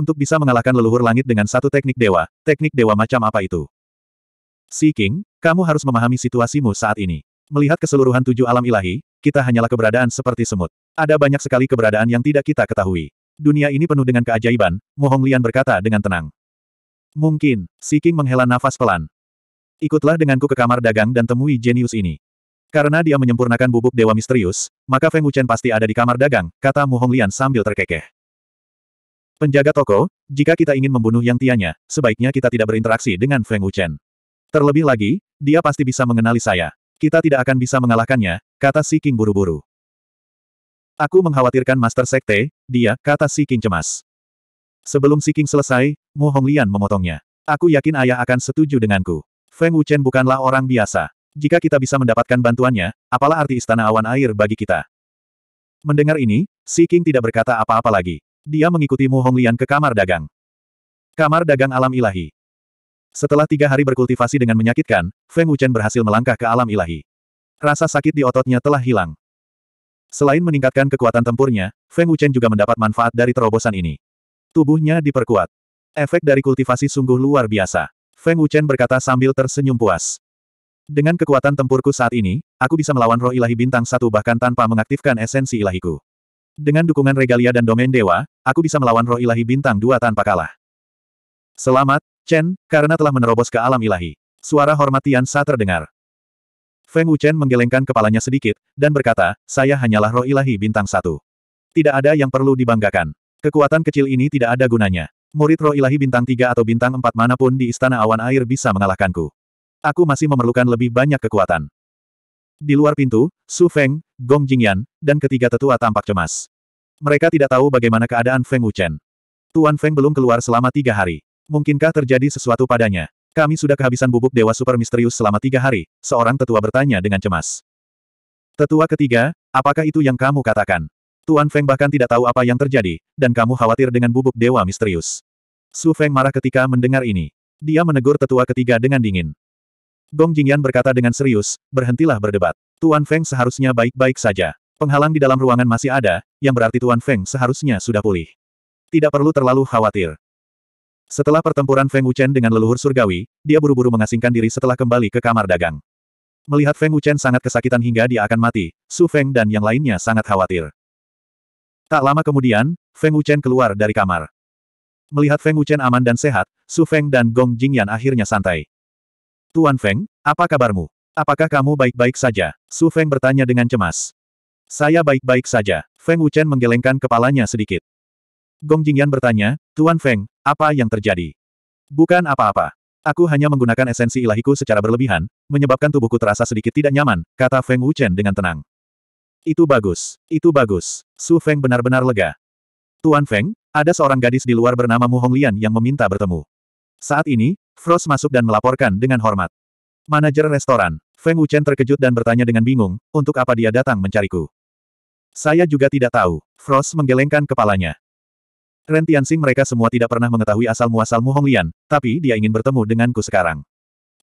Untuk bisa mengalahkan leluhur langit dengan satu teknik dewa, teknik dewa macam apa itu? Si King, kamu harus memahami situasimu saat ini. Melihat keseluruhan tujuh alam ilahi, kita hanyalah keberadaan seperti semut. Ada banyak sekali keberadaan yang tidak kita ketahui. Dunia ini penuh dengan keajaiban, Mohong Lian berkata dengan tenang. Mungkin, Si King menghela nafas pelan. Ikutlah denganku ke kamar dagang dan temui jenius ini. Karena dia menyempurnakan bubuk dewa misterius, maka Feng Wuchen pasti ada di kamar dagang, kata Mu Honglian sambil terkekeh. Penjaga toko, jika kita ingin membunuh yang tianya, sebaiknya kita tidak berinteraksi dengan Feng Wuchen. Terlebih lagi, dia pasti bisa mengenali saya. Kita tidak akan bisa mengalahkannya, kata Si King buru-buru. Aku mengkhawatirkan Master Sekte, dia, kata Si King cemas. Sebelum Si King selesai, Mu Honglian memotongnya. Aku yakin ayah akan setuju denganku. Feng Wuchen bukanlah orang biasa. Jika kita bisa mendapatkan bantuannya, apalah arti istana awan air bagi kita? Mendengar ini, Si King tidak berkata apa-apa lagi. Dia mengikuti Mu Honglian ke kamar dagang. Kamar dagang alam ilahi. Setelah tiga hari berkultivasi dengan menyakitkan, Feng Wuchen berhasil melangkah ke alam ilahi. Rasa sakit di ototnya telah hilang. Selain meningkatkan kekuatan tempurnya, Feng Wuchen juga mendapat manfaat dari terobosan ini. Tubuhnya diperkuat. Efek dari kultivasi sungguh luar biasa. Feng Wuchen berkata sambil tersenyum puas. Dengan kekuatan tempurku saat ini, aku bisa melawan roh ilahi bintang satu bahkan tanpa mengaktifkan esensi ilahiku. Dengan dukungan regalia dan domain dewa, aku bisa melawan roh ilahi bintang dua tanpa kalah. Selamat, Chen, karena telah menerobos ke alam ilahi. Suara hormat Tian Sa terdengar. Feng Wuchen menggelengkan kepalanya sedikit, dan berkata, saya hanyalah roh ilahi bintang satu. Tidak ada yang perlu dibanggakan. Kekuatan kecil ini tidak ada gunanya. Murid roh ilahi bintang tiga atau bintang empat manapun di istana awan air bisa mengalahkanku. Aku masih memerlukan lebih banyak kekuatan. Di luar pintu, Su Feng, Gong Jingyan, dan ketiga tetua tampak cemas. Mereka tidak tahu bagaimana keadaan Feng Wuchen. Tuan Feng belum keluar selama tiga hari. Mungkinkah terjadi sesuatu padanya? Kami sudah kehabisan bubuk dewa super misterius selama tiga hari, seorang tetua bertanya dengan cemas. Tetua ketiga, apakah itu yang kamu katakan? Tuan Feng bahkan tidak tahu apa yang terjadi, dan kamu khawatir dengan bubuk dewa misterius. Su Feng marah ketika mendengar ini. Dia menegur tetua ketiga dengan dingin. Gong Jingyan berkata dengan serius, berhentilah berdebat. Tuan Feng seharusnya baik-baik saja. Penghalang di dalam ruangan masih ada, yang berarti Tuan Feng seharusnya sudah pulih. Tidak perlu terlalu khawatir. Setelah pertempuran Feng Wuchen dengan leluhur surgawi, dia buru-buru mengasingkan diri setelah kembali ke kamar dagang. Melihat Feng Wuchen sangat kesakitan hingga dia akan mati, Su Feng dan yang lainnya sangat khawatir. Tak lama kemudian, Feng Wuchen keluar dari kamar. Melihat Feng Wuchen aman dan sehat, Su Feng dan Gong Jingyan akhirnya santai. Tuan Feng, apa kabarmu? Apakah kamu baik-baik saja? Su Feng bertanya dengan cemas. Saya baik-baik saja. Feng Wuchen menggelengkan kepalanya sedikit. Gong Jingyan bertanya, Tuan Feng, apa yang terjadi? Bukan apa-apa. Aku hanya menggunakan esensi ilahiku secara berlebihan, menyebabkan tubuhku terasa sedikit tidak nyaman, kata Feng Wuchen dengan tenang. Itu bagus, itu bagus. Su Feng benar-benar lega. Tuan Feng, ada seorang gadis di luar bernama Mu Honglian yang meminta bertemu. Saat ini, Frost masuk dan melaporkan dengan hormat. Manajer restoran, Feng Wuchen terkejut dan bertanya dengan bingung, untuk apa dia datang mencariku. Saya juga tidak tahu. Frost menggelengkan kepalanya. Ren Tianxing mereka semua tidak pernah mengetahui asal-muasal Mu Honglian, tapi dia ingin bertemu denganku sekarang.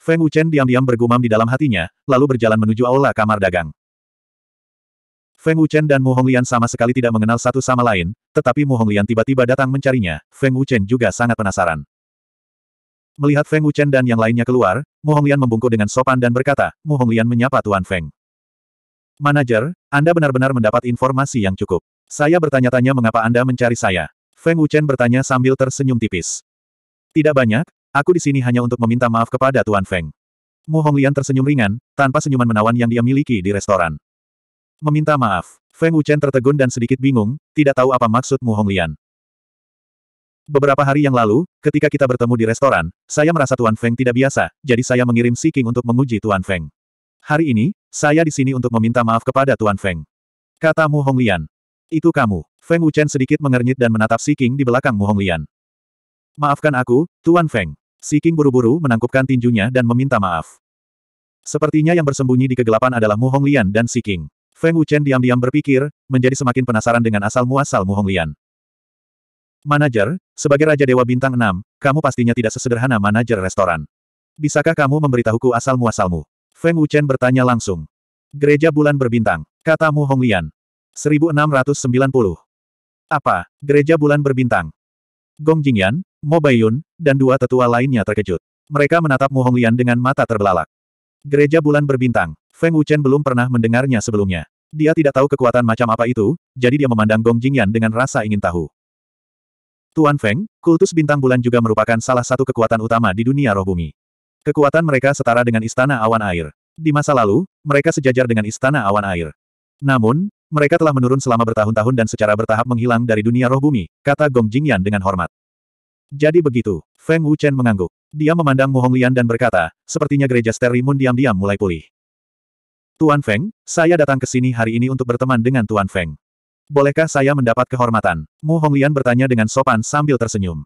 Feng Wuchen diam-diam bergumam di dalam hatinya, lalu berjalan menuju aula kamar dagang. Feng Wuchen dan Mu Honglian sama sekali tidak mengenal satu sama lain, tetapi Mu Honglian tiba-tiba datang mencarinya, Feng Wuchen juga sangat penasaran. Melihat Feng Wuchen dan yang lainnya keluar, Mu Honglian membungkuk dengan sopan dan berkata, Mu Honglian menyapa Tuan Feng. Manajer, Anda benar-benar mendapat informasi yang cukup. Saya bertanya-tanya mengapa Anda mencari saya. Feng Wuchen bertanya sambil tersenyum tipis. Tidak banyak, aku di sini hanya untuk meminta maaf kepada Tuan Feng. Mu Honglian tersenyum ringan, tanpa senyuman menawan yang dia miliki di restoran. Meminta maaf, Feng Wuchen tertegun dan sedikit bingung, tidak tahu apa maksud Mu Honglian. Beberapa hari yang lalu, ketika kita bertemu di restoran, saya merasa Tuan Feng tidak biasa, jadi saya mengirim Si King untuk menguji Tuan Feng. Hari ini, saya di sini untuk meminta maaf kepada Tuan Feng. Kata Mu Honglian. Itu kamu. Feng Wuchen sedikit mengernyit dan menatap Si King di belakang Mu Honglian. Maafkan aku, Tuan Feng. Si King buru-buru menangkupkan tinjunya dan meminta maaf. Sepertinya yang bersembunyi di kegelapan adalah Mu Honglian dan Si King. Feng Wuchen diam-diam berpikir, menjadi semakin penasaran dengan asal-muasal Mu Honglian. Manajer, sebagai Raja Dewa Bintang 6, kamu pastinya tidak sesederhana manajer restoran. Bisakah kamu memberitahuku asal-muasalmu? Feng Wuchen bertanya langsung. Gereja bulan berbintang, katamu Hong Honglian. 1690. Apa, gereja bulan berbintang? Gong Jingyan, Mo Baiyun, dan dua tetua lainnya terkejut. Mereka menatap Mu Honglian dengan mata terbelalak. Gereja bulan berbintang, Feng Wuchen belum pernah mendengarnya sebelumnya. Dia tidak tahu kekuatan macam apa itu, jadi dia memandang Gong Jingyan dengan rasa ingin tahu. Tuan Feng, kultus bintang bulan juga merupakan salah satu kekuatan utama di dunia roh bumi. Kekuatan mereka setara dengan istana awan air. Di masa lalu, mereka sejajar dengan istana awan air. Namun, mereka telah menurun selama bertahun-tahun dan secara bertahap menghilang dari dunia roh bumi, kata Gong Jingyan dengan hormat. Jadi begitu, Feng Wuchen mengangguk. Dia memandang Mu Honglian dan berkata, sepertinya gereja Sterimun diam-diam mulai pulih. Tuan Feng, saya datang ke sini hari ini untuk berteman dengan Tuan Feng. Bolehkah saya mendapat kehormatan? Mu Honglian bertanya dengan sopan sambil tersenyum.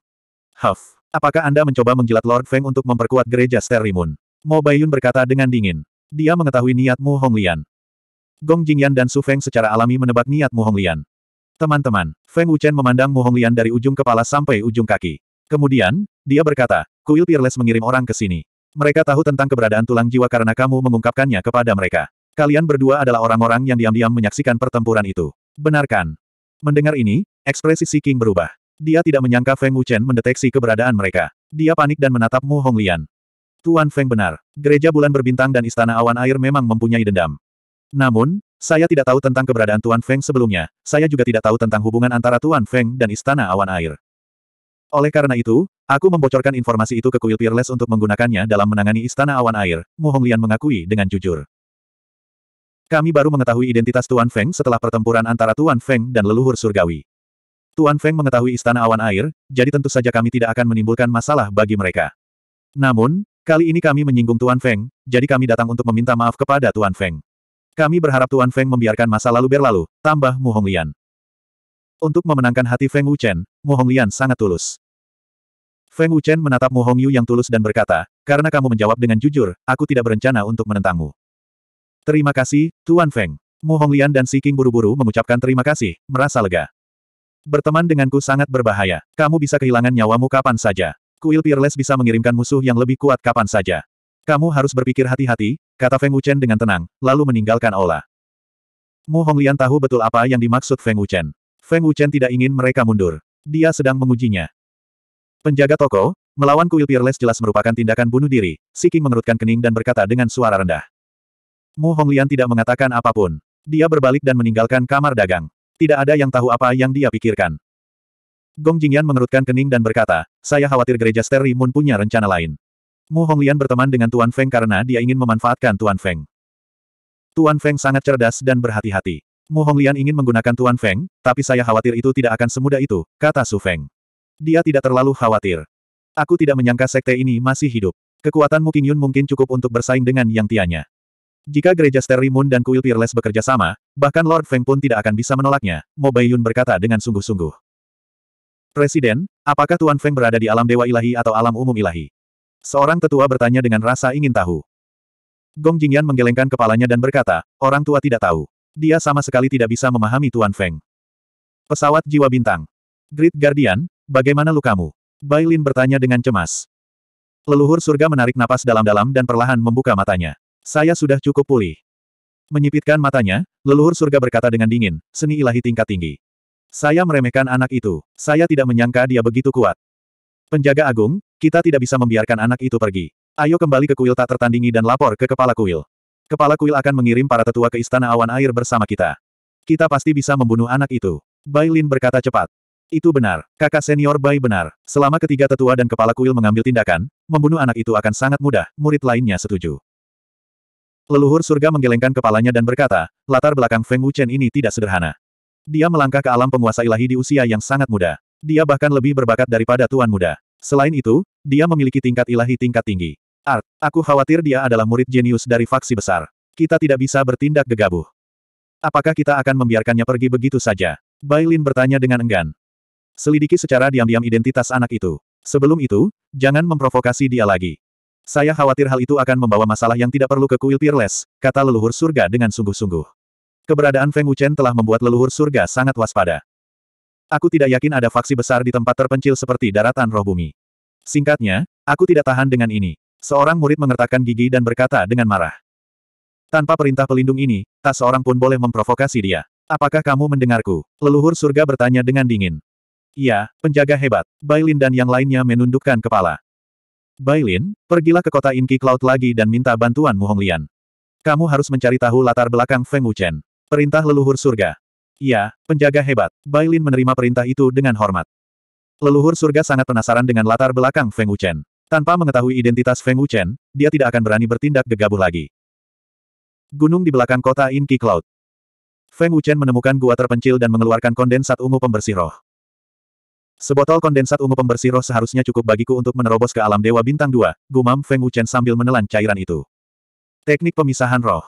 Huff, apakah Anda mencoba menjilat Lord Feng untuk memperkuat gereja Sterimun? Mo Baiyun berkata dengan dingin. Dia mengetahui niat Mu Honglian. Gong Jingyan dan Su Feng secara alami menebak niat Mu Honglian. Teman-teman, Feng Wuchen memandang Mu Honglian dari ujung kepala sampai ujung kaki. Kemudian, dia berkata, Kuil Peerless mengirim orang ke sini. Mereka tahu tentang keberadaan tulang jiwa karena kamu mengungkapkannya kepada mereka. Kalian berdua adalah orang-orang yang diam-diam menyaksikan pertempuran itu. Benarkan. Mendengar ini, ekspresi Si King berubah. Dia tidak menyangka Feng Wuchen mendeteksi keberadaan mereka. Dia panik dan menatap Mu Honglian. Tuan Feng benar. Gereja bulan berbintang dan istana awan air memang mempunyai dendam. Namun, saya tidak tahu tentang keberadaan Tuan Feng sebelumnya, saya juga tidak tahu tentang hubungan antara Tuan Feng dan Istana Awan Air. Oleh karena itu, aku membocorkan informasi itu ke Kuil Peerless untuk menggunakannya dalam menangani Istana Awan Air, Mu Honglian mengakui dengan jujur. Kami baru mengetahui identitas Tuan Feng setelah pertempuran antara Tuan Feng dan leluhur surgawi. Tuan Feng mengetahui istana awan air, jadi tentu saja kami tidak akan menimbulkan masalah bagi mereka. Namun, kali ini kami menyinggung Tuan Feng, jadi kami datang untuk meminta maaf kepada Tuan Feng. Kami berharap Tuan Feng membiarkan masa lalu berlalu, tambah Mu Honglian. Untuk memenangkan hati Feng Wuchen, Mu Honglian sangat tulus. Feng Wuchen menatap Mu Hongyu yang tulus dan berkata, karena kamu menjawab dengan jujur, aku tidak berencana untuk menentangmu. Terima kasih, Tuan Feng. Mu Honglian dan Si King buru-buru mengucapkan terima kasih, merasa lega. Berteman denganku sangat berbahaya. Kamu bisa kehilangan nyawamu kapan saja. Kuil Peerless bisa mengirimkan musuh yang lebih kuat kapan saja. Kamu harus berpikir hati-hati, kata Feng Wuchen dengan tenang, lalu meninggalkan Ola. Mu Honglian tahu betul apa yang dimaksud Feng Wuchen. Feng Wuchen tidak ingin mereka mundur. Dia sedang mengujinya. Penjaga toko, melawan kuil Peerless jelas merupakan tindakan bunuh diri. Si King mengerutkan kening dan berkata dengan suara rendah. Mu Honglian tidak mengatakan apapun. Dia berbalik dan meninggalkan kamar dagang. Tidak ada yang tahu apa yang dia pikirkan. Gong Jingyan mengerutkan kening dan berkata, saya khawatir gereja steri Moon punya rencana lain. Mu Honglian berteman dengan Tuan Feng karena dia ingin memanfaatkan Tuan Feng. Tuan Feng sangat cerdas dan berhati-hati. Mu Honglian ingin menggunakan Tuan Feng, tapi saya khawatir itu tidak akan semudah itu, kata Su Feng. Dia tidak terlalu khawatir. Aku tidak menyangka sekte ini masih hidup. Kekuatan Mu Qingyun mungkin cukup untuk bersaing dengan Yang Tianya. Jika gereja Sterimun dan kuil Peerless bekerja sama, bahkan Lord Feng pun tidak akan bisa menolaknya, Mo Baiyun berkata dengan sungguh-sungguh. Presiden, apakah Tuan Feng berada di alam Dewa Ilahi atau alam umum ilahi? Seorang tetua bertanya dengan rasa ingin tahu. Gong Jingyan menggelengkan kepalanya dan berkata, orang tua tidak tahu. Dia sama sekali tidak bisa memahami Tuan Feng. Pesawat jiwa bintang. Great Guardian, bagaimana lukamu? Bailin bertanya dengan cemas. Leluhur surga menarik napas dalam-dalam dan perlahan membuka matanya. Saya sudah cukup pulih. Menyipitkan matanya, leluhur surga berkata dengan dingin, seni ilahi tingkat tinggi. Saya meremehkan anak itu. Saya tidak menyangka dia begitu kuat. Penjaga agung, kita tidak bisa membiarkan anak itu pergi. Ayo kembali ke kuil tak tertandingi dan lapor ke kepala kuil. Kepala kuil akan mengirim para tetua ke istana awan air bersama kita. Kita pasti bisa membunuh anak itu. Bai berkata cepat. Itu benar, kakak senior Bai benar. Selama ketiga tetua dan kepala kuil mengambil tindakan, membunuh anak itu akan sangat mudah, murid lainnya setuju. Leluhur surga menggelengkan kepalanya dan berkata, latar belakang Feng Wuchen ini tidak sederhana. Dia melangkah ke alam penguasa ilahi di usia yang sangat muda. Dia bahkan lebih berbakat daripada tuan muda. Selain itu, dia memiliki tingkat ilahi tingkat tinggi. Art, aku khawatir dia adalah murid jenius dari faksi besar. Kita tidak bisa bertindak gegabah. Apakah kita akan membiarkannya pergi begitu saja? Bailin bertanya dengan enggan. Selidiki secara diam-diam identitas anak itu. Sebelum itu, jangan memprovokasi dia lagi. Saya khawatir hal itu akan membawa masalah yang tidak perlu ke kuil Peerless, kata leluhur surga dengan sungguh-sungguh. Keberadaan Feng Wuchen telah membuat leluhur surga sangat waspada. Aku tidak yakin ada faksi besar di tempat terpencil seperti daratan roh bumi. Singkatnya, aku tidak tahan dengan ini. Seorang murid mengertakkan gigi dan berkata dengan marah. Tanpa perintah pelindung ini, tak seorang pun boleh memprovokasi dia. Apakah kamu mendengarku? Leluhur surga bertanya dengan dingin. Iya, penjaga hebat. Bailin dan yang lainnya menundukkan kepala. Bailin, pergilah ke kota Inki Cloud lagi dan minta bantuan Mu Honglian. Kamu harus mencari tahu latar belakang Feng Wuchen. Perintah leluhur surga. Ya, penjaga hebat. Bailin menerima perintah itu dengan hormat. Leluhur surga sangat penasaran dengan latar belakang Feng Wuchen. Tanpa mengetahui identitas Feng Wuchen, dia tidak akan berani bertindak gegabah lagi. Gunung di belakang kota Inki Cloud. Feng Wuchen menemukan gua terpencil dan mengeluarkan kondensat ungu pembersih roh. Sebotol kondensat ungu pembersih roh seharusnya cukup bagiku untuk menerobos ke alam dewa bintang dua. gumam Feng Wuchen sambil menelan cairan itu. Teknik pemisahan roh.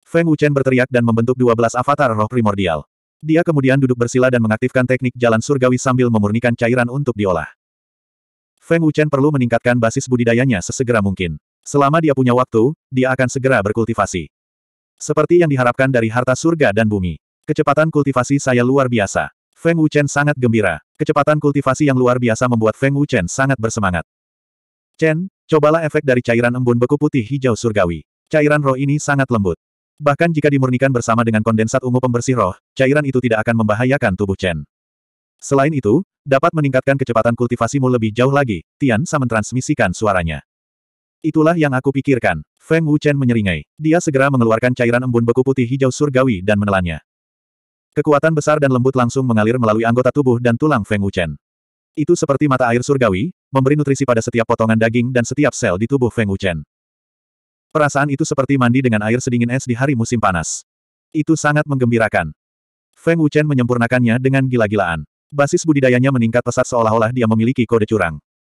Feng Wuchen berteriak dan membentuk dua belas avatar roh primordial. Dia kemudian duduk bersila dan mengaktifkan teknik jalan surgawi sambil memurnikan cairan untuk diolah. Feng Wuchen perlu meningkatkan basis budidayanya sesegera mungkin. Selama dia punya waktu, dia akan segera berkultivasi. Seperti yang diharapkan dari harta surga dan bumi. Kecepatan kultivasi saya luar biasa. Feng Wuchen sangat gembira. Kecepatan kultivasi yang luar biasa membuat Feng Wuchen sangat bersemangat. Chen, cobalah efek dari cairan embun beku putih hijau surgawi. Cairan roh ini sangat lembut. Bahkan jika dimurnikan bersama dengan kondensat ungu pembersih roh, cairan itu tidak akan membahayakan tubuh Chen. Selain itu, dapat meningkatkan kecepatan kultivasimu lebih jauh lagi, Tian Sa mentransmisikan suaranya. Itulah yang aku pikirkan. Feng Wuchen menyeringai. Dia segera mengeluarkan cairan embun beku putih hijau surgawi dan menelannya. Kekuatan besar dan lembut langsung mengalir melalui anggota tubuh dan tulang Feng Wuchen. Itu seperti mata air surgawi, memberi nutrisi pada setiap potongan daging dan setiap sel di tubuh Feng Wuchen. Perasaan itu seperti mandi dengan air sedingin es di hari musim panas. Itu sangat menggembirakan. Feng Wuchen menyempurnakannya dengan gila-gilaan. Basis budidayanya meningkat pesat seolah-olah dia memiliki kode curang.